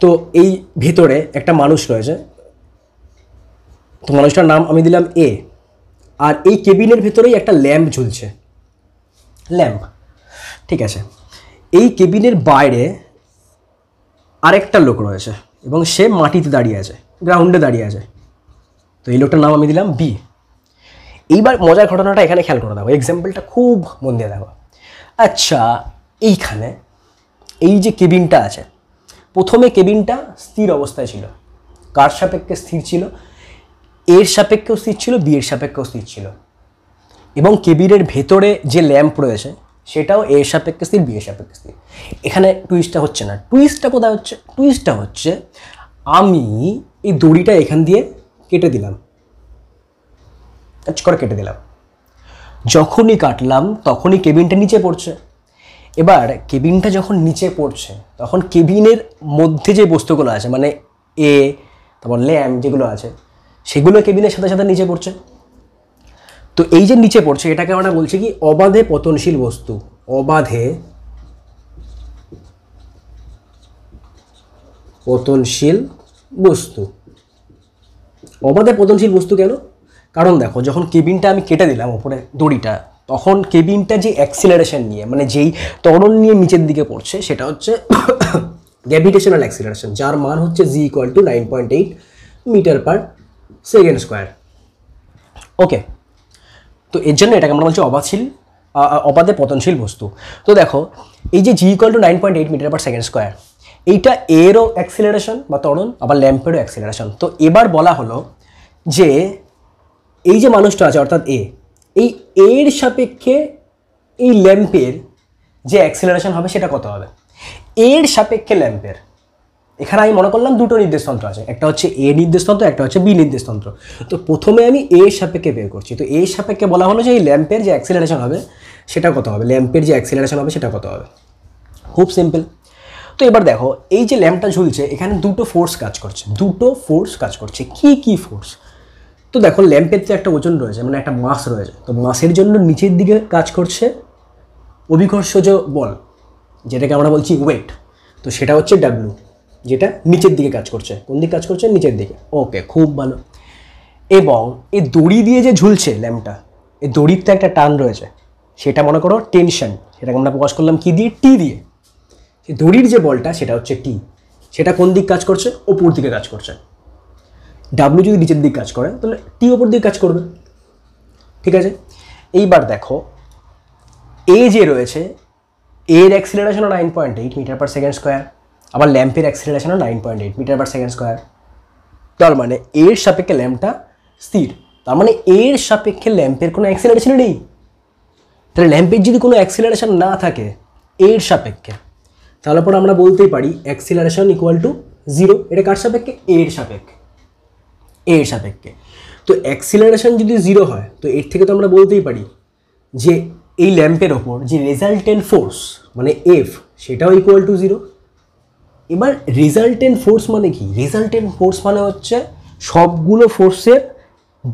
তো এই ভিতরে একটা মানুষ রয়েছে তো মানুষটার নাম আমি দিলাম এ আর এই কেবিনের ভেতরেই একটা ল্যাম্প ঝুলছে ল্যাম্প ঠিক আছে এই কেবিনের বাইরে আরেকটা লোক রয়েছে এবং সে মাটিতে দাঁড়িয়ে আছে গ্রাউন্ডে দাঁড়িয়ে আছে তো এই লোকটার নাম আমি দিলাম বি এইবার মজার ঘটনাটা এখানে খেয়াল করে দেখো এক্সাম্পলটা খুব মন দিয়ে দেখো আচ্ছা এইখানে এই যে কেবিনটা আছে প্রথমে কেবিনটা স্থির অবস্থায় ছিল কার সাপেক্ষে স্থির ছিল এর সাপেক্ষেও স্থির ছিল বিয়ের সাপেক্ষেও স্থির ছিল এবং কেবিনের ভেতরে যে ল্যাম্প রয়েছে সেটাও এর সাপেক্ষে স্থির বিয়ের সাপেক্ষে স্থির এখানে টুইস্টটা হচ্ছে না টুইস্টটা কোথায় হচ্ছে টুইস্টটা হচ্ছে আমি এই দড়িটা এখান দিয়ে কেটে দিলাম টাচ করে কেটে দিলাম যখনই কাটলাম তখনই কেবিনটা নিচে পড়ছে এবার কেবিনটা যখন নিচে পড়ছে তখন কেবিনের মধ্যে যে বস্তুগুলো আছে মানে এ তারপর ল্যাম্প যেগুলো আছে সেগুলো কেবিনের সাথে সাথে নিচে পড়ছে তো এই যে নিচে পড়ছে এটাকে আমরা বলছি কি অবাধে পতনশীল বস্তু অবাধে পতনশীল বস্তু অবাধে পতনশীল বস্তু কেন কারণ দেখো যখন কেবিনটা আমি কেটে দিলাম ওপরে দড়িটা তখন কেবিনটা যে অ্যাক্সিলারেশন নিয়ে মানে যেই তরল নিয়ে নিচের দিকে পড়ছে সেটা হচ্ছে গ্যাভিটেশনাল [COUGHS] অ্যাক্সিলারেশন যার মান হচ্ছে g equal to nine point eight metre per second square okay তো এর জন্য এটাকে আমরা বলছি অবাধশীল অবাধে পতনশীল বস্তু তো দেখো এই যে g equal to nine point eight metre per second square এইটা এরও অ্যাক্সিলারেশন বা তরণ আবার ল্যাম্পেরও অ্যাক্সিলারেশন তো এবার বলা হলো যে এই যে মানুষটা আছে অর্থাৎ এ এই এর সাপেক্ষে এই ল্যাম্পের যে অ্যাক্সিলারেশন হবে সেটা কত হবে এর সাপেক্ষে ল্যাম্পের এখানে আমি মনে করলাম দুটো নির্দেশতন্ত্র আছে একটা হচ্ছে এ নির্দেশতন্ত্র একটা হচ্ছে বি নির্দেশতন্ত্র তো প্রথমে আমি এর সাপেক্ষে বের করছি তো এর সাপেক্ষে বলা হলো যে এই ল্যাম্পের যে অ্যাক্সিলারেশন হবে সেটা কত হবে ল্যাম্পের যে অ্যাক্সিলারেশন হবে সেটা কত হবে খুব সিম্পল তো এবার দেখো এই যে ল্যাম্পটা ঝুলছে এখানে দুটো ফোর্স কাজ করছে দুটো ফোর্স কাজ করছে কি কি ফোর্স তো দেখো ল্যাম্পের তো একটা ওজন রয়েছে মানে একটা মাস রয়েছে তো মাসের জন্য নিচের দিকে কাজ করছে অভিকর্ষ যে বল যেটাকে আমরা বলছি ওয়েট তো সেটা হচ্ছে ডাব্লু যেটা নিচের দিকে কাজ করছে কোন দিকে কাজ করছে নিচের দিকে ওকে খুব ভালো এবং এই দড়ি দিয়ে যে ঝুলছে ল্যাম্পটা এই দড়িতে একটা টান রয়েছে সেটা মনে করো টেনশন সেটাকে আমরা প্রকাশ করলাম কি দিয়ে টি দিয়ে সেই দড়ির যে বলটা সেটা হচ্ছে টি সেটা কোন দিক কাজ করছে ওপর দিকে কাজ করছে ডাব্লু যদি নিচের দিক কাজ করে তাহলে টি ওপর দিকে কাজ করবে ঠিক আছে এইবার দেখো এ যে রয়েছে এর acceleration nine point eight metre per second square আবার ল্যাম্পের acceleration nine point eight metre per second square তার মানে এর সাপেক্ষে ল্যাম্পটা স্থির তার মানে এর সাপেক্ষে ল্যাম্পের কোনো অ্যাক্সিলারেশন নেই তাহলে ল্যাম্পের যদি কোনো অ্যাক্সিলারেশন না থাকে এর সাপেক্ষে তাহলে পর আমরা বলতেই পারি অ্যাক্সিলারেশন ইকুয়াল টু জিরো এটা কার সাপেক্ষে এর সাপেক্ষে এ এর সাপেক্ষে তো অ্যাক্সিলারেশন যদি জিরো হয় তো এর থেকে তো আমরা বলতেই পারি যে এই ল্যাম্পের ওপর যে রেজাল্টেন্ট ফোর্স মানে এফ সেটাও ইকুয়াল টু জিরো এবার রেজাল্টেন্ট ফোর্স মানে কি রেজাল্টেন্ট ফোর্স মানে হচ্ছে সবগুলো ফোর্সের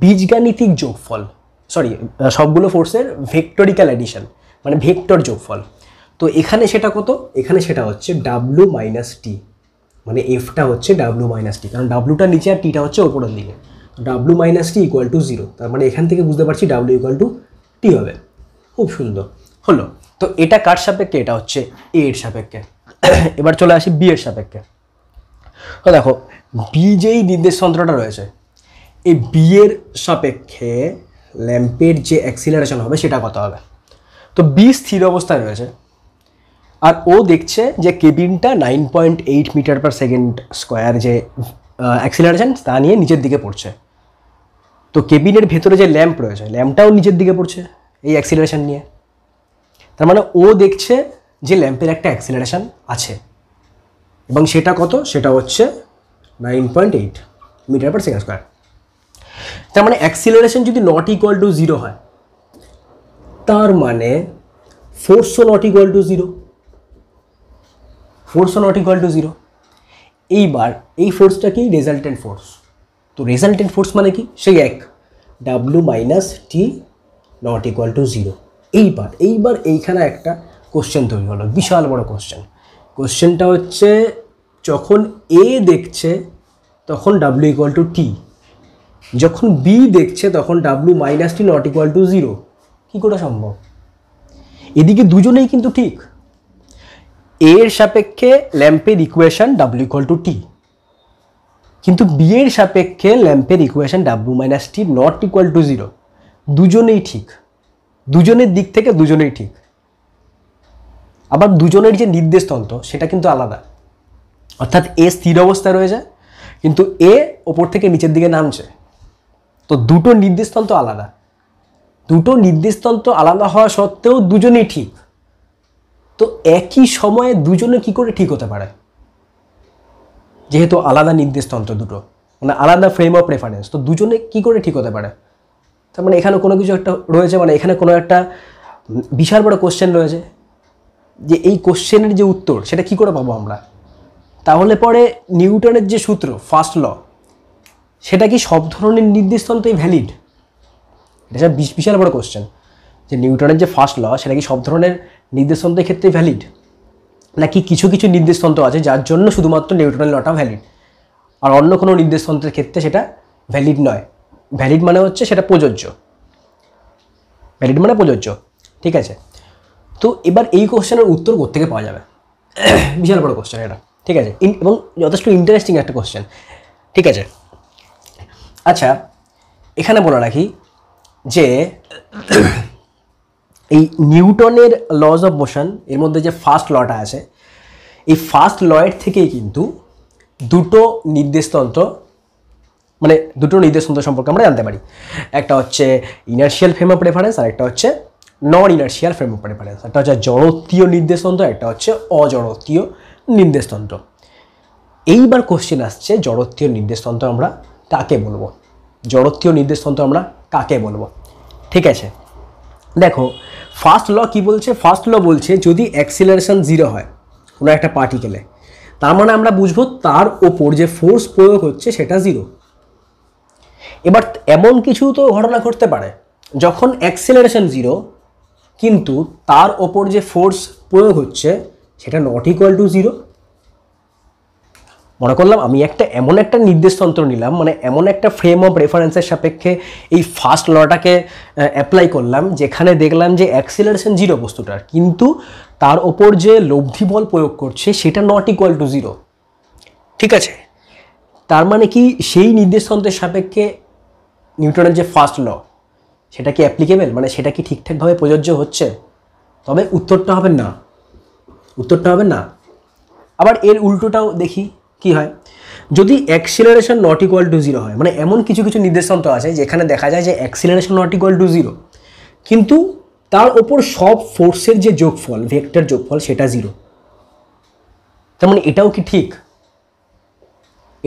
বীজগাণিতিক যোগফল সরি সবগুলো ফোর্সের ভেক্টরিক্যাল অ্যাডিশন মানে ভেক্টর যোগফল তো এখানে সেটা কত এখানে সেটা হচ্ছে ডাব্লু মাইনাস টি মানে এফটা হচ্ছে ডাব্লু মাইনাস টি কারণ ডাব্লুটা নিচে আর টিটা হচ্ছে ওপরের দিকে W minus T equal to zero তার মানে এখান থেকে বুঝতে পারছি ডাব্লু ইকুয়াল টু টি হবে খুব সুন্দর হলো তো এটা কার সাপেক্ষে এটা হচ্ছে এ এর সাপেক্ষে [COUGHS] এবার চলে আসি বি এর সাপেক্ষে তো দেখো বি যেই নির্দেশ তন্ত্রটা রয়েছে এই বি এর সাপেক্ষে ল্যাম্পের যে অ্যাক্সিলারেশন হবে সেটা কত হবে তো বি স্থির অবস্থায় রয়েছে আর ও দেখছে যে কেবিনটা nine point eight metre per second square যে অ্যাক্সিলারেশন তা নিয়ে নিচের দিকে পড়ছে তো কেবিনের ভেতরে যে ল্যাম্প রয়েছে ল্যাম্পটাও নিচের দিকে পড়ছে এই অ্যাক্সিলারেশন নিয়ে তার মানে ও দেখছে যে ল্যাম্পের একটা অ্যাক্সিলারেশন আছে এবং সেটা কত সেটা হচ্ছে nine point eight metre per second square তার মানে অ্যাক্সিলারেশন যদি নট ইকুয়াল টু জিরো হয় তার মানে ফোর্সও not equal to zero force ও নট ইকুয়াল টু জিরো এইবার এই ফোর্সটাকেই রেজাল্টেন্ট ফোর্স তো রেজাল্টেন্ট ফোর্স মানে কি সেই এক W minus T not equal to zero এইবার এইবার এইখানে একটা কোশ্চেন তৈরি হলো বিশাল বড় কোশ্চেন কোশ্চেনটা হচ্ছে যখন এ দেখছে তখন ডাব্লু ইকুয়াল টু টি যখন বি দেখছে তখন W minus T not equal to zero কী করা সম্ভব এদিকে দুজনেই কিন্তু ঠিক এর সাপেক্ষে ল্যাম্পের equation W equal to T কিন্তু বি এর সাপেক্ষে ল্যাম্পের equation W minus T not equal to zero দুজনেই ঠিক দুজনের দিক থেকে দুজনেই ঠিক আবার দুজনের যে নির্দেশ তন্ত্র সেটা কিন্তু আলাদা অর্থাৎ এ স্থির অবস্থায় রয়েছে কিন্তু এ ওপর থেকে নিচের দিকে নামছে তো দুটো তন্ত্র আলাদা দুটো তন্ত্র আলাদা হওয়া সত্ত্বেও দুজনেই ঠিক তো একই সময়ে দুজনে কি করে ঠিক হতে পারে যেহেতু আলাদা নির্দেশতন্ত্র দুটো মানে আলাদা ফ্রেম অফ রেফারেন্স তো দুজনে কি করে ঠিক হতে পারে তার মানে এখানে কোনো কিছু একটা রয়েছে মানে এখানে কোনো একটা বিশাল বড় কোশ্চেন রয়েছে যে এই কোশ্চেনের যে উত্তর সেটা কি করে পাবো আমরা তাহলে পরে নিউটনের যে সূত্র ফার্স্ট ল সেটা কি সব ধরনের নির্দেশতন্ত্রই ভ্যালিড এটা বিশাল বড় কোশ্চেন যে নিউটনের যে ফার্স্ট ল সেটা কি সব ধরনের নির্দেশতন্ত্রের ক্ষেত্রে ভ্যালিড নাকি কিছু কিছু নির্দেশতন্ত্র আছে যার জন্য শুধুমাত্র নিউটনের লটা ভ্যালিড আর অন্য কোনো নির্দেশতন্ত্রের ক্ষেত্রে সেটা ভ্যালিড নয় ভ্যালিড মানে হচ্ছে সেটা প্রযোজ্য ভ্যালিড মানে প্রযোজ্য ঠিক আছে তো এবার এই কোশ্চেনের উত্তর থেকে পাওয়া যাবে বিশাল বড় কোশ্চেন এটা ঠিক আছে এবং যথেষ্ট ইন্টারেস্টিং একটা কোশ্চেন ঠিক আছে আচ্ছা এখানে বলে রাখি যে এই নিউটনের লজ অফ মোশন এর মধ্যে যে ফার্স্ট লটা আছে এই ফার্স্ট লয়ের থেকেই কিন্তু দুটো নির্দেশতন্ত্র মানে দুটো নির্দেশতন্ত্র সম্পর্কে আমরা জানতে পারি একটা হচ্ছে ইনার্শিয়াল ফ্রেম অফ রেফারেন্স আর একটা হচ্ছে non inertial frame of reference একটা হচ্ছে জড়ত্বীয় নির্দেশতন্ত্র একটা হচ্ছে অজড়ত্বীয় নির্দেশতন্ত্র এইবার কোশ্চেন আসছে জড়ত্বীয় নির্দেশতন্ত্র আমরা কাকে বলবো জড়ত্বীয় নির্দেশতন্ত্র আমরা কাকে বলবো ঠিক আছে দেখো ফার্স্ট ল কি বলছে ফার্স্ট ল বলছে যদি অ্যাক্সিলারেশন জিরো হয় কোনো একটা পার্টিকেলে তার মানে আমরা বুঝবো তার ওপর যে ফোর্স প্রয়োগ হচ্ছে সেটা জিরো এবার এমন কিছু তো ঘটনা ঘটতে পারে যখন অ্যাক্সিলারেশন জিরো কিন্তু তার ওপর যে ফোর্স প্রয়োগ হচ্ছে সেটা নট ইকুয়াল টু জিরো মনে করলাম আমি একটা এমন একটা নির্দেশতন্ত্র নিলাম মানে এমন একটা ফ্রেম অফ রেফারেন্সের সাপেক্ষে এই ফার্স্ট লটাকে অ্যাপ্লাই করলাম যেখানে দেখলাম যে অ্যাক্সিলারেশন জিরো বস্তুটার কিন্তু তার ওপর যে লব্ধি বল প্রয়োগ করছে সেটা নট ইকুয়াল টু জিরো ঠিক আছে তার মানে কি সেই নির্দেশতন্ত্রের সাপেক্ষে নিউটনের যে ফার্স্ট ল সেটা কি অ্যাপ্লিকেবেল মানে সেটা কি ঠিকঠাকভাবে প্রযোজ্য হচ্ছে তবে উত্তরটা হবে না উত্তরটা হবে না আবার এর উল্টোটাও দেখি কি হয় যদি acceleration not equal to zero হয় মানে এমন কিছু কিছু নির্দেশান্ত আছে যেখানে দেখা যায় যে acceleration not equal to zero কিন্তু তার ওপর সব ফোর্সের যে যোগফল ভেক্টর যোগফল সেটা জিরো তার মানে এটাও কি ঠিক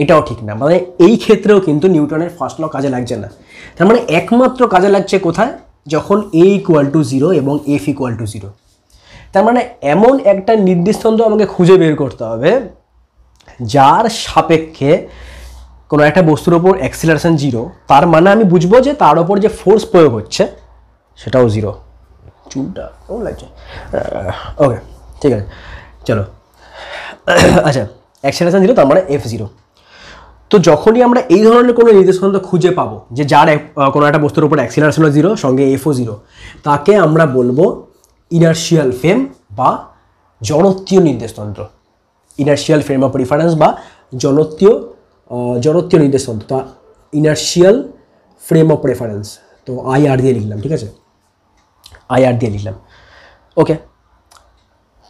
এটাও ঠিক না মানে এই ক্ষেত্রেও কিন্তু নিউটনের ফার্স্ট ল কাজে লাগছে না তার মানে একমাত্র কাজে লাগছে কোথায় যখন এ ইকুয়াল টু জিরো এবং এফ ইকুয়াল টু জিরো তার মানে এমন একটা নির্দিষ্ট আমাকে খুঁজে বের করতে হবে যার সাপেক্ষে কোনো একটা বস্তুর ওপর অ্যাক্সিলারেশন জিরো তার মানে আমি বুঝবো যে তার ওপর যে ফোর্স প্রয়োগ হচ্ছে সেটাও জিরো চুলটা কেমন লাগছে ওকে ঠিক আছে চলো [COUGHS] আচ্ছা অ্যাক্সিলারেশন জিরো তার মানে এফ জিরো তো যখনই আমরা এই ধরনের কোনো নির্দেশনা খুঁজে পাবো যে যার কোনো একটা বস্তুর ওপর অ্যাক্সিলারেশনও জিরো সঙ্গে এফও জিরো তাকে আমরা বলবো ইনার্শিয়াল ফেম বা জনত্রীয় নির্দেশতন্ত্র ইনার্শিয়াল ফ্রেম অফ রেফারেন্স বা জনতীয় জনত্বীয় নির্দেশতন্ত্র তো ইনার্শিয়াল ফ্রেম অফ রেফারেন্স তো আইআর দিয়ে লিখলাম ঠিক আছে আইআর দিয়ে লিখলাম ওকে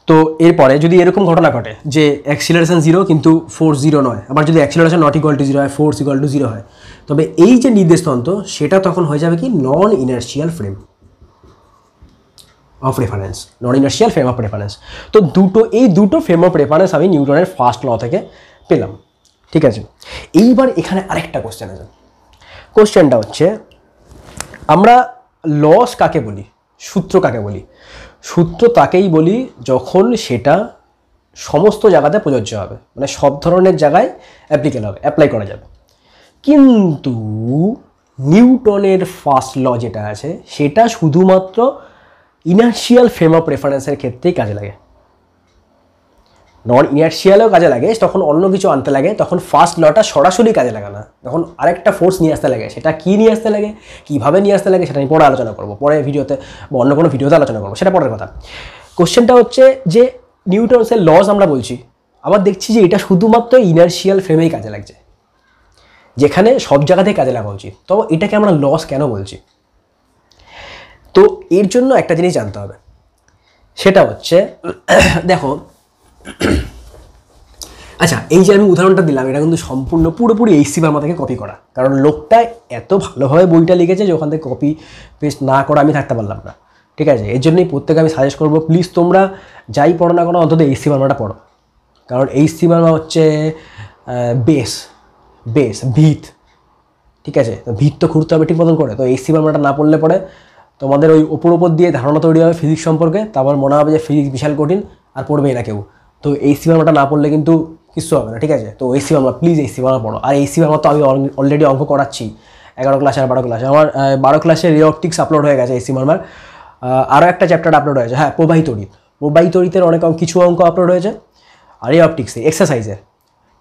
তো এরপরে যদি এরকম ঘটনা ঘটে যে অ্যাক্সিলারেশন জিরো কিন্তু ফোর জিরো নয় আবার যদি acceleration not equal to zero হয় ফোর্স ইকুয়াল টু জিরো হয় তবে এই যে তন্ত্র সেটা তখন হয়ে যাবে কি non inertial frame of reference non inertial frame of reference তো দুটো এই দুটো ফ্রেম অফ রেফারেন্স আমি নিউটনের ফার্স্ট ল থেকে পেলাম ঠিক আছে এইবার এখানে আরেকটা কোশ্চেন আছে কোশ্চেনটা হচ্ছে আমরা লস কাকে বলি সূত্র কাকে বলি সূত্র তাকেই বলি যখন সেটা সমস্ত জায়গাতে প্রযোজ্য হবে মানে সব ধরনের জায়গায় অ্যাপ্লিকেল হবে অ্যাপ্লাই করা যাবে কিন্তু নিউটনের ফার্স্ট ল যেটা আছে সেটা শুধুমাত্র ইনার্শিয়াল ফ্রেম অফ রেফারেন্সের ক্ষেত্রেই কাজে লাগে নন ইনার্শিয়ালও কাজে লাগে তখন অন্য কিছু আনতে লাগে তখন ফার্স্ট লটা সরাসরি কাজে লাগে না তখন আরেকটা ফোর্স নিয়ে আসতে লাগে সেটা কী নিয়ে আসতে লাগে কীভাবে নিয়ে আসতে লাগে সেটা আমি পরে আলোচনা করবো পরে ভিডিওতে বা অন্য কোনো ভিডিওতে আলোচনা করবো সেটা পরের কথা কোশ্চেনটা হচ্ছে যে নিউটনসের লস আমরা বলছি আবার দেখছি যে এটা শুধুমাত্র ইনার্শিয়াল ফ্রেমেই কাজে লাগছে যেখানে সব জায়গাতেই কাজে লাগা উচিত তো এটাকে আমরা লস কেন বলছি তো এর জন্য একটা জিনিস জানতে হবে সেটা হচ্ছে দেখো আচ্ছা এই যে আমি উদাহরণটা দিলাম এটা কিন্তু সম্পূর্ণ পুরোপুরি এইসি সি বার্মা থেকে কপি করা কারণ লোকটা এত ভালোভাবে বইটা লিখেছে যে ওখান থেকে কপি পেস্ট না করা আমি থাকতে পারলাম না ঠিক আছে এর জন্যই প্রত্যেকে আমি সাজেস্ট করবো প্লিজ তোমরা যাই পড়ো না কোনো অন্তত এইসি বার্মাটা পড়ো কারণ এই সি বার্মা হচ্ছে বেস বেস ভিত ঠিক আছে ভিত তো খুঁড়তে হবে ঠিক মতন করে তো এইসি বার্মাটা না পড়লে পরে তোমাদের ওই ওপর ওপর দিয়ে ধারণা তৈরি হবে ফিজিক্স সম্পর্কে তারপর মনে হবে যে ফিজিক্স বিশাল কঠিন আর পড়বেই না কেউ তো এই সিনেমাটা না পড়লে কিন্তু কিছু হবে না ঠিক আছে তো এই সিনেমা প্লিজ এই সিনেমা পড়ো আর এই সিনেমা তো আমি অলরেডি অঙ্ক করাচ্ছি এগারো ক্লাস আর বারো ক্লাস আমার বারো ক্লাসে রিওপটিক্স আপলোড হয়ে গেছে এই সিনেমার আরও একটা চ্যাপ্টার আপলোড হয়েছে হ্যাঁ প্রবাহিত তড়িৎ প্রবাহিত তড়িতের অনেক কিছু অঙ্ক আপলোড হয়েছে আর রিওপটিক্সে এক্সারসাইজের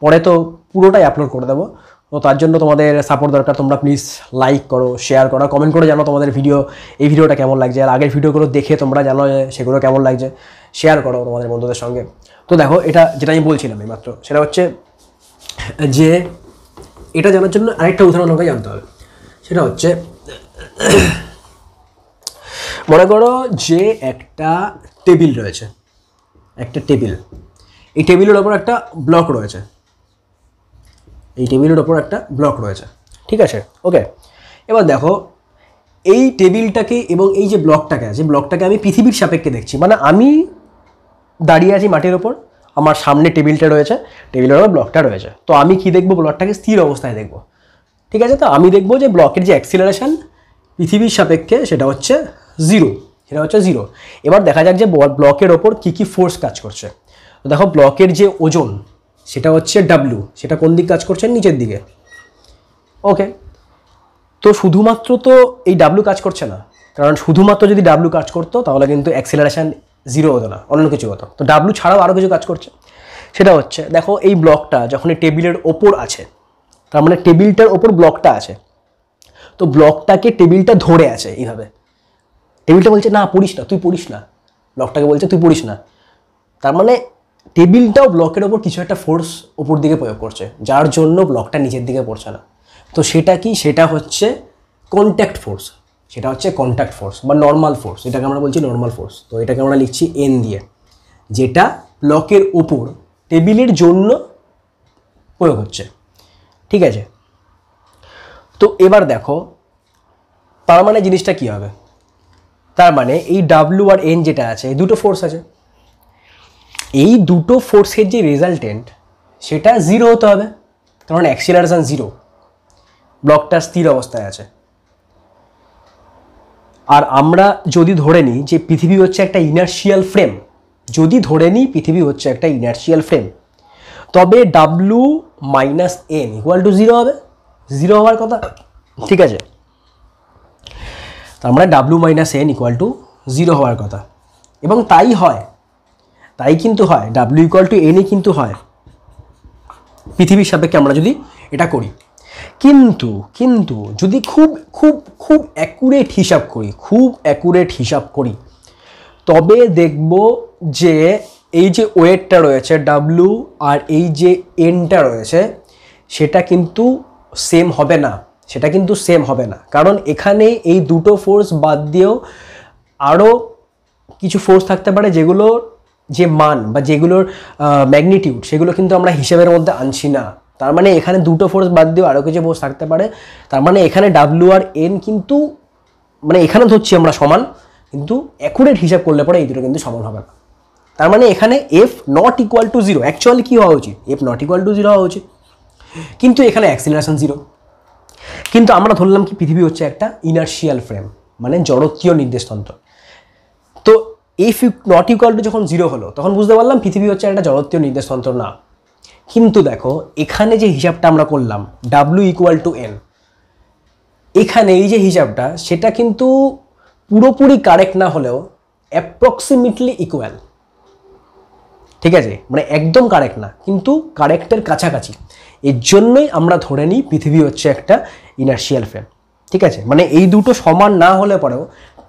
পরে তো পুরোটাই আপলোড করে দেবো তো তার জন্য তোমাদের সাপোর্ট দরকার তোমরা প্লিজ লাইক করো শেয়ার করো কমেন্ট করে জানো তোমাদের ভিডিও এই ভিডিওটা কেমন লাগছে আর আগের ভিডিওগুলো দেখে তোমরা জানো সেগুলো কেমন লাগছে শেয়ার করো তোমাদের বন্ধুদের সঙ্গে তো দেখো এটা যেটা আমি বলছিলাম এইমাত্র সেটা হচ্ছে যে এটা জানার জন্য আরেকটা উদাহরণ আমাকে জানতে হবে সেটা হচ্ছে মনে করো যে একটা টেবিল রয়েছে একটা টেবিল এই টেবিলের ওপর একটা ব্লক রয়েছে এই টেবিলের ওপর একটা ব্লক রয়েছে ঠিক আছে ওকে এবার দেখো এই টেবিলটাকে এবং এই যে ব্লকটাকে যে ব্লকটাকে আমি পৃথিবীর সাপেক্ষে দেখছি মানে আমি দাঁড়িয়ে আছি মাটির ওপর আমার সামনে টেবিলটা রয়েছে টেবিলের ওপর ব্লকটা রয়েছে তো আমি কি দেখবো ব্লকটাকে স্থির অবস্থায় দেখব ঠিক আছে তো আমি দেখবো যে ব্লকের যে অ্যাক্সিলারেশন পৃথিবীর সাপেক্ষে সেটা হচ্ছে জিরো সেটা হচ্ছে জিরো এবার দেখা যাক যে ব্লকের ওপর কী কী ফোর্স কাজ করছে দেখো ব্লকের যে ওজন সেটা হচ্ছে ডাব্লু সেটা কোন দিক কাজ করছে নিচের দিকে ওকে তো শুধুমাত্র তো এই ডাব্লু কাজ করছে না কারণ শুধুমাত্র যদি ডাব্লু কাজ করতো তাহলে কিন্তু অ্যাক্সিলারেশান জিরো হতো না অন্য কিছু হতো তো ডাব্লু ছাড়াও আরও কিছু কাজ করছে সেটা হচ্ছে দেখো এই ব্লকটা যখন এই টেবিলের ওপর আছে তার মানে টেবিলটার ওপর ব্লকটা আছে তো ব্লকটাকে টেবিলটা ধরে আছে এইভাবে টেবিলটা বলছে না পড়িস না তুই পড়িস না ব্লকটাকে বলছে তুই পড়িস না তার মানে টেবিলটাও ব্লকের ওপর কিছু একটা ফোর্স ওপর দিকে প্রয়োগ করছে যার জন্য ব্লকটা নিচের দিকে পড়ছে না তো সেটা কি সেটা হচ্ছে কন্ট্যাক্ট ফোর্স সেটা হচ্ছে কন্ট্যাক্ট ফোর্স বা নর্মাল ফোর্স এটাকে আমরা বলছি নর্মাল ফোর্স তো এটাকে আমরা লিখছি এন দিয়ে যেটা ব্লকের ওপর টেবিলের জন্য প্রয়োগ হচ্ছে ঠিক আছে তো এবার দেখো তার মানে জিনিসটা কী হবে তার মানে এই ডাব্লিউ আর এন যেটা আছে দুটো ফোর্স আছে এই দুটো ফোর্সের যে রেজাল্টেন্ট সেটা জিরো হতে হবে কারণ অ্যাক্সিলারেশান জিরো ব্লকটা স্থির অবস্থায় আছে আর আমরা যদি ধরে নিই যে পৃথিবী হচ্ছে একটা ইনার্শিয়াল ফ্রেম যদি ধরে নিই পৃথিবী হচ্ছে একটা ইনার্শিয়াল ফ্রেম তবে W minus N equal to zero হবে জিরো হওয়ার কথা ঠিক আছে তার আমরা W minus N equal to zero হওয়ার কথা এবং তাই হয় তাই কিন্তু হয় ডাব্লিউ ইকুয়াল টু এনই কিন্তু হয় পৃথিবীর সাপেক্ষে আমরা যদি এটা করি কিন্তু কিন্তু যদি খুব খুব খুব অ্যাকুরেট হিসাব করি খুব অ্যাকুরেট হিসাব করি তবে দেখব যে এই যে ওয়েটটা রয়েছে ডাব্লু আর এই যে এনটা রয়েছে সেটা কিন্তু সেম হবে না সেটা কিন্তু সেম হবে না কারণ এখানে এই দুটো ফোর্স বাদ দিয়েও আরও কিছু ফোর্স থাকতে পারে যেগুলো যে মান বা যেগুলোর ম্যাগনিটিউড সেগুলো কিন্তু আমরা হিসেবের মধ্যে আনছি না তার মানে এখানে দুটো ফোর্স বাদ দিয়েও আরও কিছু ফোর্স থাকতে পারে তার মানে এখানে ডাব্লিউ আর এন কিন্তু মানে এখানে ধরছি আমরা সমান কিন্তু অ্যাকুরেট হিসাব করলে পরে এই দুটো কিন্তু সমান হবে না তার মানে এখানে F not equal to zero actually কী হওয়া উচিত F not equal to zero হওয়া উচিত কিন্তু এখানে অ্যাক্সিলারেশন জিরো কিন্তু আমরা ধরলাম কি পৃথিবী হচ্ছে একটা ইনার্শিয়াল ফ্রেম মানে জড়কীয় নির্দেশতন্ত্র এ নট ইকুয়াল টু যখন জিরো হলো তখন বুঝতে পারলাম পৃথিবী হচ্ছে একটা জনত্বীয় নির্দেশ তন্ত্র না কিন্তু দেখো এখানে যে হিসাবটা আমরা করলাম ডাব্লু ইকুয়াল টু এন এখানে এই যে হিসাবটা সেটা কিন্তু পুরোপুরি কারেক্ট না হলেও অ্যাপ্রক্সিমেটলি ইকুয়াল ঠিক আছে মানে একদম কারেক্ট না কিন্তু কারেক্টের কাছাকাছি এর জন্যই আমরা ধরে নিই পৃথিবী হচ্ছে একটা ইনার্শিয়াল ফ্রেম ঠিক আছে মানে এই দুটো সমান না হলে পরেও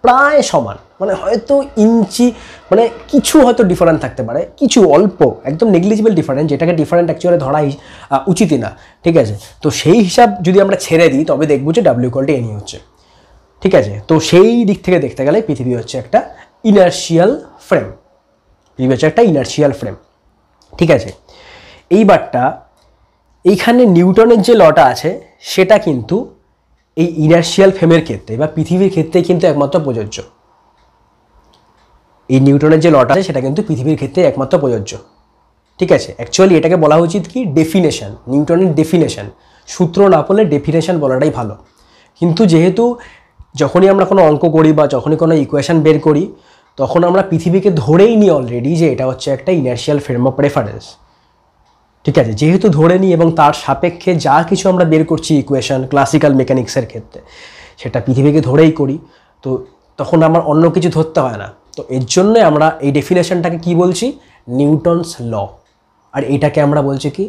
প্রায় সমান মানে হয়তো ইঞ্চি মানে কিছু হয়তো ডিফারেন্ট থাকতে পারে কিছু অল্প একদম নেগলিজিবল ডিফারেন্ট যেটাকে ডিফারেন্ট অ্যাকচুয়ালি ধরাই উচিতই না ঠিক আছে তো সেই হিসাব যদি আমরা ছেড়ে দিই তবে দেখবো যে ডাব্লিউ কলটি এনি হচ্ছে ঠিক আছে তো সেই দিক থেকে দেখতে গেলে পৃথিবী হচ্ছে একটা ইনার্শিয়াল ফ্রেম পৃথিবী হচ্ছে একটা ইনার্শিয়াল ফ্রেম ঠিক আছে এইবারটা এইখানে নিউটনের যে লটা আছে সেটা কিন্তু এই ইনার্শিয়াল ফেমের ক্ষেত্রে বা পৃথিবীর ক্ষেত্রে কিন্তু একমাত্র প্রযোজ্য এই নিউটনের যে লট আছে সেটা কিন্তু পৃথিবীর ক্ষেত্রে একমাত্র প্রযোজ্য ঠিক আছে অ্যাকচুয়ালি এটাকে বলা উচিত কি ডেফিনেশান নিউটনের ডেফিনেশান সূত্র না বলে ডেফিনেশান বলাটাই ভালো কিন্তু যেহেতু যখনই আমরা কোনো অঙ্ক করি বা যখনই কোনো ইকুয়েশান বের করি তখন আমরা পৃথিবীকে ধরেই নিই অলরেডি যে এটা হচ্ছে একটা ইনার্শিয়াল ফ্রেম অফ রেফারেন্স ঠিক আছে যেহেতু ধরে নিই এবং তার সাপেক্ষে যা কিছু আমরা বের করছি ইকুয়েশন ক্লাসিক্যাল মেকানিক্সের ক্ষেত্রে সেটা পৃথিবীকে ধরেই করি তো তখন আমার অন্য কিছু ধরতে হয় না তো এর জন্য আমরা এই ডেফিনেশনটাকে কি বলছি নিউটনস ল আর এটাকে আমরা বলছি কি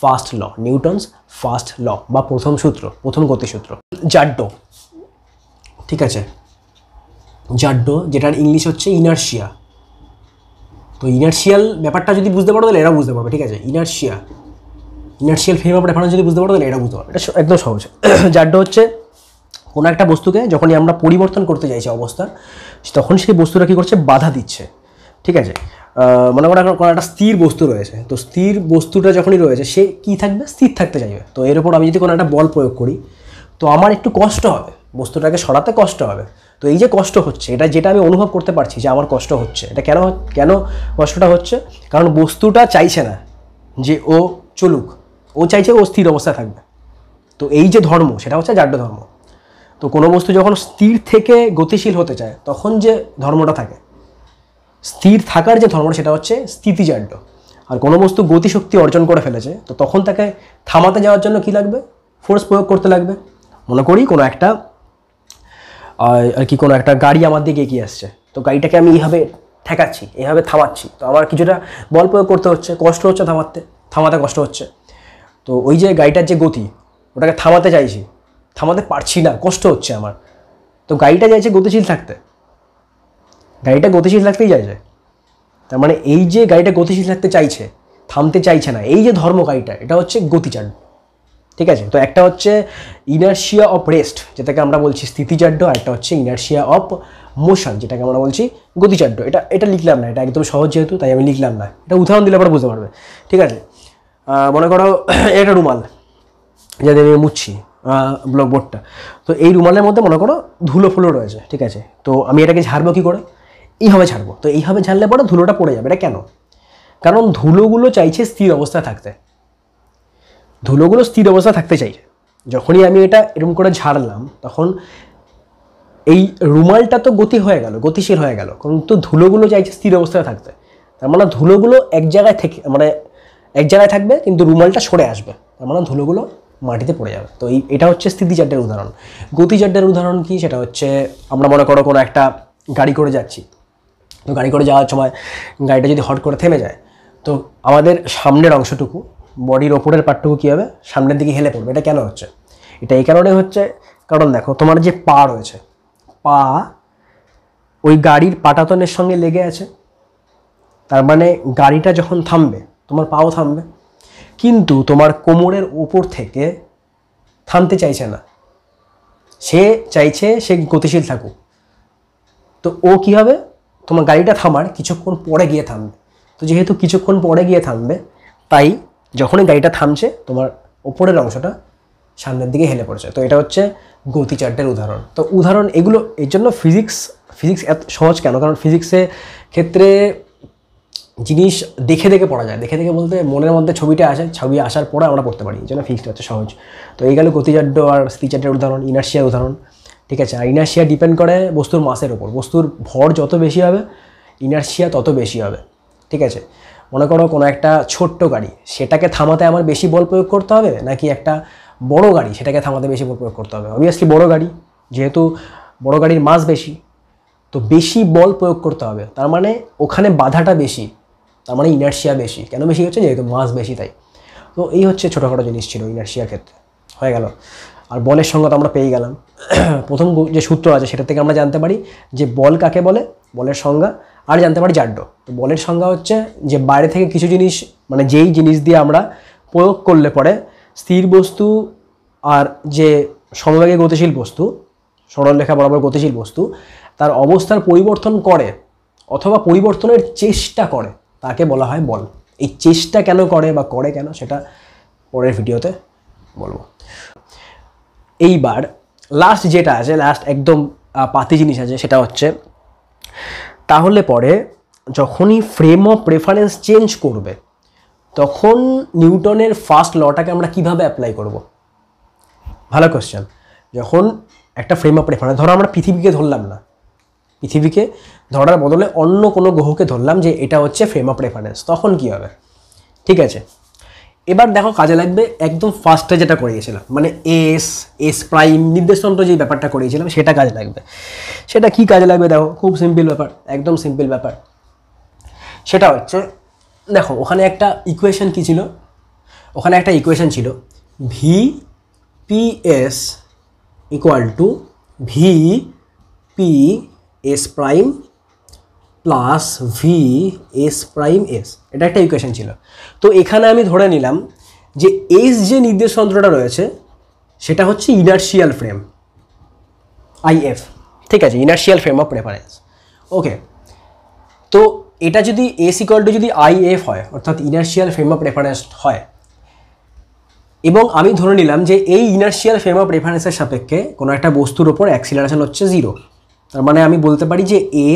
first law Newton's first law বা প্রথম সূত্র প্রথম গতিসূত্র জাড্ডো ঠিক আছে জাড্ডো যেটার ইংলিশ হচ্ছে ইনার্শিয়া তো ইনার্শিয়াল ব্যাপারটা যদি বুঝতে পারো তাহলে এরা বুঝতে পারবে ঠিক আছে inertia inertial frame of reference যদি বুঝতে পারো তাহলে এটা বুঝতে পারবে এটা একদম সহজ [CLEARS THROAT] যারটা হচ্ছে কোনো একটা বস্তুকে যখনই আমরা পরিবর্তন করতে চাইছি অবস্থার তখন সেই বস্তুটা কী করছে বাধা দিচ্ছে ঠিক আছে মনে করো কোনো একটা স্থির বস্তু রয়েছে তো স্থির বস্তুটা যখনই রয়েছে সে কী থাকবে স্থির থাকতে চাইবে তো এর উপর আমি যদি কোনো একটা বল প্রয়োগ করি তো আমার একটু কষ্ট হবে বস্তুটাকে সরাতে কষ্ট হবে তো এই যে কষ্ট হচ্ছে এটা যেটা আমি অনুভব করতে পারছি যে আমার কষ্ট হচ্ছে এটা কেন কেন কষ্টটা হচ্ছে কারণ বস্তুটা চাইছে না যে ও চলুক ও চাইছে ও স্থির অবস্থায় থাকবে তো এই যে ধর্ম সেটা হচ্ছে জাড্য ধর্ম তো কোনো বস্তু যখন স্থির থেকে গতিশীল হতে চায় তখন যে ধর্মটা থাকে স্থির থাকার যে ধর্মটা সেটা হচ্ছে স্থিতিজাড্য আর কোনো বস্তু গতিশক্তি অর্জন করে ফেলেছে তো তখন তাকে থামাতে যাওয়ার জন্য কি লাগবে ফোর্স প্রয়োগ করতে লাগবে মনে করি কোনো একটা আর কি কোনো একটা গাড়ি আমার দিকে এগিয়ে আসছে তো গাড়িটাকে আমি এইভাবে ঠেকাচ্ছি এইভাবে থামাচ্ছি তো আমার কিছুটা বল প্রয়োগ করতে হচ্ছে কষ্ট হচ্ছে থামাতে থামাতে কষ্ট হচ্ছে তো ওই যে গাড়িটার যে গতি ওটাকে থামাতে চাইছি থামাতে পারছি না কষ্ট হচ্ছে আমার তো গাড়িটা চাইছে গতিশীল থাকতে গাড়িটা গতিশীল থাকতেই চাইছে তার মানে এই যে গাড়িটা গতিশীল থাকতে চাইছে থামতে চাইছে না এই যে ধর্ম গাড়িটা এটা হচ্ছে গতিচাল ঠিক আছে তো একটা হচ্ছে ইনার্শিয়া অফ রেস্ট যেটাকে আমরা বলছি স্থিতিচাড্য আর একটা হচ্ছে ইনার্শিয়া অফ মোশন যেটাকে আমরা বলছি গতিচাড্য এটা এটা লিখলাম না এটা একদম সহজ যেহেতু তাই আমি লিখলাম না এটা উদাহরণ দিলে পরে বুঝতে পারবে ঠিক আছে মনে করো [COUGHS] এটা রুমাল যাদের আমি মুচ্ছি ব্লকবোর্ডটা তো এই রুমালের মধ্যে মনে করো ধুলো ফুলো রয়েছে ঠিক আছে তো আমি এটাকে ঝাড়বো কী করে এইভাবে ছাড়বো তো এইভাবে ঝাড়লে পরে ধুলোটা পড়ে যাবে এটা কেন কারণ ধুলোগুলো চাইছে স্থির অবস্থায় থাকতে ধুলোগুলো স্থির অবস্থা থাকতে চাইছে যখনই আমি এটা এরম করে ঝাড়লাম তখন এই রুমালটা তো গতি হয়ে গেল গতিশীল হয়ে গেল কারণ তো ধুলোগুলো চাইছে স্থির অবস্থায় থাকতে তার মানে ধুলোগুলো এক জায়গায় থেকে মানে এক জায়গায় থাকবে কিন্তু রুমালটা সরে আসবে তার মানে ধুলোগুলো মাটিতে পড়ে যাবে তো এই এটা হচ্ছে স্থিতিচার্যের উদাহরণ গতিচার্যের উদাহরণ কি সেটা হচ্ছে আমরা মনে করো কোনো একটা গাড়ি করে যাচ্ছি তো গাড়ি করে যাওয়ার সময় গাড়িটা যদি হট করে থেমে যায় তো আমাদের সামনের অংশটুকু বডির ওপরের পার্টটুকু কী হবে সামনের দিকে হেলে পড়বে এটা কেন হচ্ছে এটা এই কারণে হচ্ছে কারণ দেখো তোমার যে পা রয়েছে পা ওই গাড়ির পাটাতনের সঙ্গে লেগে আছে তার মানে গাড়িটা যখন থামবে তোমার পাও থামবে কিন্তু তোমার কোমরের ওপর থেকে থামতে চাইছে না সে চাইছে সে গতিশীল থাকুক তো ও কী হবে তোমার গাড়িটা থামার কিছুক্ষণ পরে গিয়ে থামবে তো যেহেতু কিছুক্ষণ পরে গিয়ে থামবে তাই যখনই গাড়িটা থামছে তোমার ওপরের অংশটা সামনের দিকে হেলে পড়ছে তো এটা হচ্ছে গতিচার্টের উদাহরণ তো উদাহরণ এগুলো এর জন্য ফিজিক্স ফিজিক্স এত সহজ কেন কারণ ফিজিক্সের ক্ষেত্রে জিনিস দেখে দেখে পড়া যায় দেখে দেখে বলতে মনের মধ্যে ছবিটা আসে ছবি আসার পরে আমরা পড়তে পারি এই জন্য ফিজিক্সটা হচ্ছে সহজ তো এই গেল গতিচার্য আর স্থিচাড্যের উদাহরণ ইনার্শিয়ার উদাহরণ ঠিক আছে আর ইনার্শিয়া ডিপেন্ড করে বস্তুর মাসের ওপর বস্তুর ভর যত বেশি হবে ইনার্শিয়া তত বেশি হবে ঠিক আছে মনে করো কোনো একটা ছোট্ট গাড়ি সেটাকে থামাতে আমার বেশি বল প্রয়োগ করতে হবে নাকি একটা বড় গাড়ি সেটাকে থামাতে বেশি বল প্রয়োগ করতে হবে অবভিয়াসলি বড় গাড়ি যেহেতু বড় গাড়ির মাছ বেশি তো বেশি বল প্রয়োগ করতে হবে তার মানে ওখানে বাধাটা বেশি তার মানে ইনার্শিয়া বেশি কেন বেশি হচ্ছে যেহেতু মাছ বেশি তাই তো এই হচ্ছে ছোটোখাটো জিনিস ছিল ইনার্শিয়ার ক্ষেত্রে হয়ে গেল আর বলের সঙ্গে তো আমরা পেয়ে গেলাম [CLEARS THROAT] প্রথম যে সূত্র আছে সেটা থেকে আমরা জানতে পারি যে বল কাকে বলে বলের সংজ্ঞা আর জানতে পারি জাড্ডো তো বলের সংজ্ঞা হচ্ছে যে বাইরে থেকে কিছু জিনিস মানে যেই জিনিস দিয়ে আমরা প্রয়োগ করলে পরে স্থির বস্তু আর যে সমবেগে গতিশীল বস্তু লেখা বরাবর গতিশীল বস্তু তার অবস্থার পরিবর্তন করে অথবা পরিবর্তনের চেষ্টা করে তাকে বলা হয় বল এই চেষ্টা কেন করে বা করে কেন সেটা পরের ভিডিওতে বলবো এইবার লাস্ট যেটা আছে লাস্ট একদম পাতি জিনিস আছে সেটা হচ্ছে তাহলে পরে যখনই ফ্রেম অফ প্রেফারেন্স চেঞ্জ করবে তখন নিউটনের ফার্স্ট লটাকে আমরা কিভাবে অ্যাপ্লাই করব ভালো কোয়েশ্চেন যখন একটা ফ্রেম অফ প্রেফারেন্স ধরো আমরা পৃথিবীকে ধরলাম না পৃথিবীকে ধরার বদলে অন্য কোনো গ্রহকে ধরলাম যে এটা হচ্ছে ফ্রেম অফ প্রেফারেন্স তখন কি হবে ঠিক আছে এবার দেখো কাজে লাগবে একদম ফার্স্টে যেটা করিয়েছিলাম মানে এস এস প্রাইম নির্দেশতন্ত্র যে ব্যাপারটা করিয়েছিলাম সেটা কাজে লাগবে সেটা কি কাজে লাগবে দেখো খুব সিম্পল ব্যাপার একদম সিম্পল ব্যাপার সেটা হচ্ছে দেখো ওখানে একটা ইকুয়েশন কী ছিল ওখানে একটা ইকুয়েশন ছিল V P S equal to V P S prime plus V S prime S এটা একটা ইকুয়েশান ছিল তো এখানে আমি ধরে নিলাম যে এস যে নির্দেশতন্ত্রটা রয়েছে সেটা হচ্ছে ইনার্শিয়াল ফ্রেম আইএফ ঠিক আছে inertial frame of reference okay তো এটা যদি এস ইকুয়াল টু যদি আইএফ হয় অর্থাৎ ইনার্শিয়াল ফ্রেম অফ রেফারেন্স হয় এবং আমি ধরে নিলাম যে এই ইনার্শিয়াল ফ্রেম অফ রেফারেন্সের সাপেক্ষে কোনো একটা বস্তুর ওপর অ্যাক্সিলারেশন হচ্ছে জিরো তার মানে আমি বলতে পারি যে a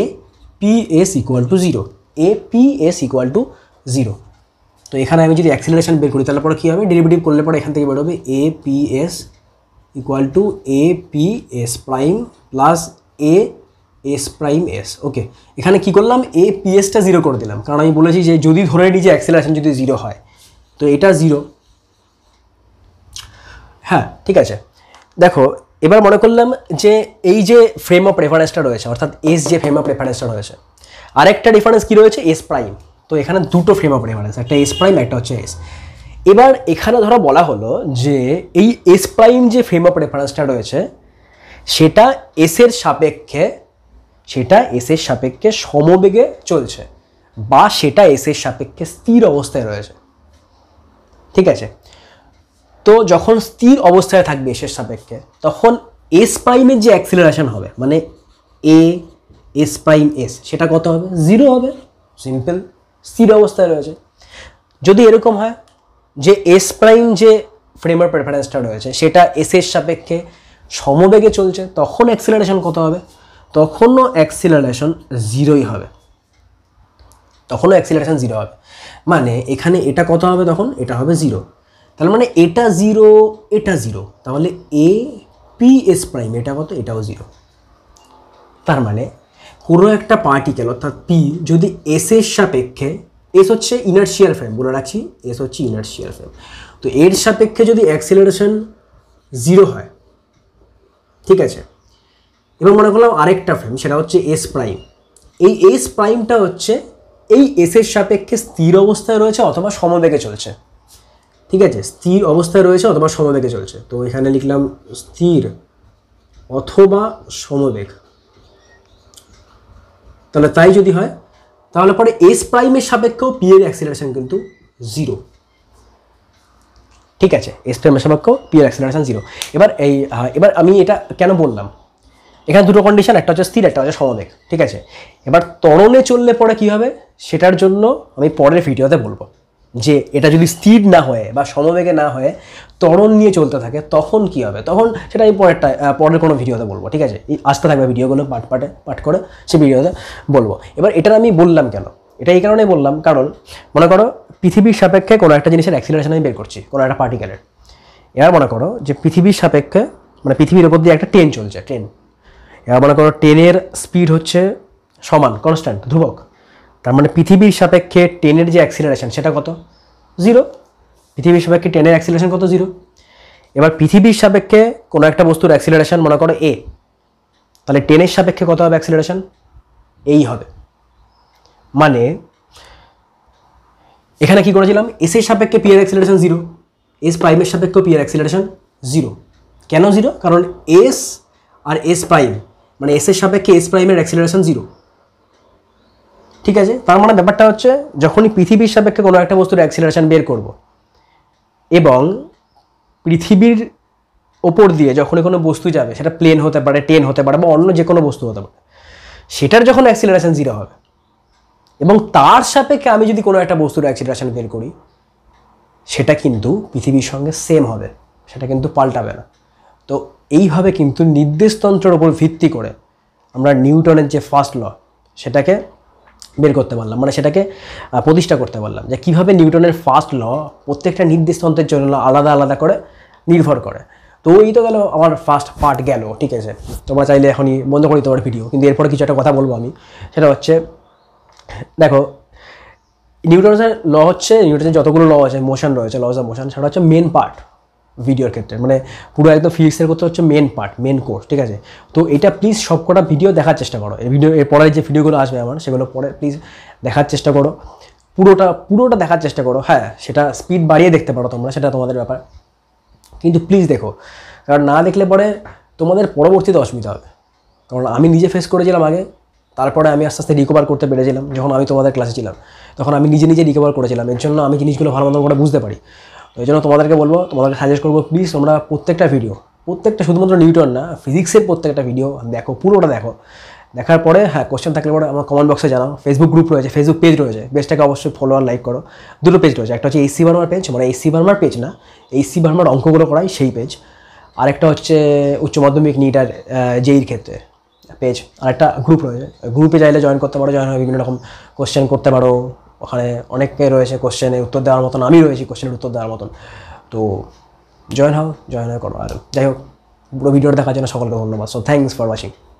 P S equal to zero a P S equal to zero তো এখানে আমি যদি অ্যাক্সিলারেশন বের করি তাহলে পরে কী হবে ডেরিভেটিভ করলে পরে এখান থেকে বেরোবে a P equal to a P S prime plus a S prime S okay এখানে কি করলাম এ পি এসটা জিরো করে দিলাম কারণ আমি বলেছি যে যদি ধরে নিই যে অ্যাক্সিলারেশন যদি জিরো হয় তো এটা জিরো হ্যাঁ ঠিক আছে দেখো এবার মনে করলাম যে এই যে ফ্রেম অফ রেফারেন্সটা রয়েছে অর্থাৎ এস যে ফ্রেম অফ রেফারেন্সটা রয়েছে আরেকটা রেফারেন্স কী রয়েছে এস প্রাইম তো এখানে দুটো ফ্রেম অফ রেফারেন্স একটা এস প্রাইম একটা হচ্ছে এস এবার এখানে ধরো বলা হলো যে এই এস প্রাইম যে ফ্রেম অফ রেফারেন্সটা রয়েছে সেটা এসের সাপেক্ষে সেটা এসের সাপেক্ষে সমবেগে চলছে বা সেটা এসের সাপেক্ষে স্থির অবস্থায় রয়েছে ঠিক আছে তো যখন স্থির অবস্থায় থাকবে এসের সাপেক্ষে তখন এস প্রাইমের যে অ্যাক্সিলারেশন হবে মানে এ এস প্রাইম এস সেটা কত হবে জিরো হবে সিম্পল স্থির অবস্থায় রয়েছে যদি এরকম হয় যে এস প্রাইম যে ফ্রেমের প্রেফারেন্সটা রয়েছে সেটা এসের সাপেক্ষে সমবেগে চলছে তখন অ্যাক্সিলারেশন কত হবে তখনও অ্যাক্সিলারেশন জিরোই হবে তখনও অ্যাক্সিলারেশন জিরো হবে মানে এখানে এটা কত হবে তখন এটা হবে জিরো তাহলে মানে এটা জিরো এটা জিরো তাহলে এ পি এস প্রাইম এটা কত এটাও জিরো তার মানে কোনো একটা পার্টিকেল অর্থাৎ পি যদি এস এর সাপেক্ষে এস হচ্ছে ইনার্শিয়াল ফ্রেম বলে রাখছি এস হচ্ছে ইনার্শিয়াল ফ্রেম তো এর সাপেক্ষে যদি অ্যাক্সেলারেশন জিরো হয় ঠিক আছে এবং মনে করলাম আরেকটা ফ্রেম সেটা হচ্ছে এস প্রাইম এই এস প্রাইমটা হচ্ছে এই এসের সাপেক্ষে স্থির অবস্থায় রয়েছে অথবা সমবেগে চলছে ঠিক আছে স্থির অবস্থায় রয়েছে অথবা সমবেগে চলছে তো এখানে লিখলাম স্থির অথবা সমবেগ তাহলে তাই যদি হয় তাহলে পরে এস প্রাইমের সাপেক্ষেও পি এর অ্যাক্সিলারেশন কিন্তু জিরো ঠিক আছে এস প্রাইমের সাপেক্ষেও পি এর অ্যাক্সিলারেশন জিরো এবার এই এবার আমি এটা কেন বললাম এখানে দুটো কন্ডিশন একটা হচ্ছে স্থির একটা হচ্ছে সমবেগ ঠিক আছে এবার তরণে চললে পরে কী হবে সেটার জন্য আমি পরের ভিডিওতে বলবো যে এটা যদি স্থির না হয় বা সমবেগে না হয়ে ত্বরণ নিয়ে চলতে থাকে তখন কি হবে তখন সেটা আমি পরেরটা পরের কোনো ভিডিওতে বলবো ঠিক আছে আসতে থাকবে ভিডিওগুলো পাট পাটে পাট করে সে ভিডিওতে বলবো এবার এটা আমি বললাম কেন এটা এই কারণে বললাম কারণ মনে করো পৃথিবীর সাপেক্ষে কোনো একটা জিনিসের অ্যাক্সিলারেশন আমি বের করছি কোনো একটা পার্টিকেলের এবার মনে করো যে পৃথিবীর সাপেক্ষে মানে পৃথিবীর ওপর দিয়ে একটা ট্রেন চলছে ট্রেন এবার মনে করো ট্রেনের স্পিড হচ্ছে সমান কনস্ট্যান্ট ধ্রুবক তার মানে পৃথিবীর সাপেক্ষে টেনের যে অ্যাক্সিলারেশন সেটা কত জিরো পৃথিবীর সাপেক্ষে টেনের অ্যাক্সিলারেশন কত জিরো এবার পৃথিবীর সাপেক্ষে কোনো একটা বস্তুর অ্যাক্সিলারেশন মনে করো এ তাহলে টেনের সাপেক্ষে কত হবে অ্যাক্সিলারেশন এই হবে মানে এখানে কি করেছিলাম এস এর সাপেক্ষে পিয়ার এর অ্যাক্সিলারেশন জিরো এস প্রাইমের সাপেক্ষে পিয়ার এর অ্যাক্সিলারেশন জিরো কেন জিরো কারণ এস আর এস প্রাইম মানে এস এর সাপেক্ষে এস প্রাইমের অ্যাক্সিলারেশন জিরো ঠিক আছে তার মানে ব্যাপারটা হচ্ছে যখনই পৃথিবীর সাপেক্ষে কোনো একটা বস্তুর অ্যাক্সিলারেশান বের করব এবং পৃথিবীর ওপর দিয়ে যখনই কোনো বস্তু যাবে সেটা প্লেন হতে পারে ট্রেন হতে পারে বা অন্য যে কোনো বস্তু হতে পারে সেটার যখন অ্যাক্সিলারেশান জিরো হবে এবং তার সাপেক্ষে আমি যদি কোনো একটা বস্তুর অ্যাক্সিলারেশান বের করি সেটা কিন্তু পৃথিবীর সঙ্গে সেম হবে সেটা কিন্তু পাল্টাবে না তো এইভাবে কিন্তু নির্দেশতন্ত্রের ওপর ভিত্তি করে আমরা নিউটনের যে ফার্স্ট ল সেটাকে বের করতে পারলাম মানে সেটাকে প্রতিষ্ঠা করতে পারলাম যে কীভাবে নিউটনের ফার্স্ট ল প্রত্যেকটা নির্দিষ্ট অন্তের জন্য আলাদা আলাদা করে নির্ভর করে তো ওই তো গেল আমার ফার্স্ট পার্ট গেল ঠিক আছে তোমরা চাইলে এখনই বন্ধ করি তোমার ভিডিও কিন্তু এরপরে কিছু একটা কথা বলবো আমি সেটা হচ্ছে দেখো নিউটনের ল হচ্ছে নিউটনের যতগুলো ল আছে মোশন রয়েছে লজ অফ মোশন সেটা হচ্ছে মেন পার্ট ভিডিওর ক্ষেত্রে মানে পুরো একদম ফিজিক্সের কথা হচ্ছে মেন পার্ট মেন কোর্স ঠিক আছে তো এটা প্লিজ সবকটা ভিডিও দেখার চেষ্টা করো এই ভিডিও এর পরের যে ভিডিওগুলো আসবে আমার সেগুলো পরে প্লিজ দেখার চেষ্টা করো পুরোটা পুরোটা দেখার চেষ্টা করো হ্যাঁ সেটা স্পিড বাড়িয়ে দেখতে পারো তোমরা সেটা তোমাদের ব্যাপার কিন্তু প্লিজ দেখো কারণ না দেখলে পরে তোমাদের পরবর্তীতে অসুবিধা হবে কারণ আমি নিজে ফেস করেছিলাম আগে তারপরে আমি আস্তে আস্তে রিকভার করতে পেরেছিলাম যখন আমি তোমাদের ক্লাসে ছিলাম তখন আমি নিজে নিজে রিকভার করেছিলাম এর জন্য আমি জিনিসগুলো ভালো মতো করে বুঝতে পারি তো এই জন্য তোমাদেরকে বলবো তোমাদেরকে সাজেস্ট করবো প্লিজ তোমরা প্রত্যেকটা ভিডিও প্রত্যেকটা শুধুমাত্র নিউটন না ফিজিক্সের প্রত্যেকটা ভিডিও দেখো পুরোটা দেখো দেখার পরে হ্যাঁ কোশ্চেন থাকলে পরে আমার কমেন্ট বক্সে জানাও ফেসবুক গ্রুপ রয়েছে ফেসবুক পেজ রয়েছে পেজটাকে অবশ্যই ফলো আর লাইক করো দুটো পেজ রয়েছে একটা হচ্ছে এসি বার্মার পেজ মানে এসি বার্মার পেজ না এসি বার্মার অঙ্কগুলো করাই সেই পেজ আরেকটা হচ্ছে উচ্চ মাধ্যমিক নিটার জেইর e ক্ষেত্রে পেজ আরেকটা গ্রুপ রয়েছে গ্রুপে চাইলে জয়েন করতে পারো জয়েন হবে বিভিন্ন রকম কোশ্চেন করতে পারো ওখানে অনেকে রয়েছে কোশ্চেনে উত্তর দেওয়ার মতন আমি রয়েছি কোশ্চেনের উত্তর দেওয়ার মতন তো জয়েন হও জয়েন হয়ে করো আর যাই হোক পুরো ভিডিওটা দেখার জন্য সকলকে ধন্যবাদ সো থ্যাংকস ফর ওয়াচিং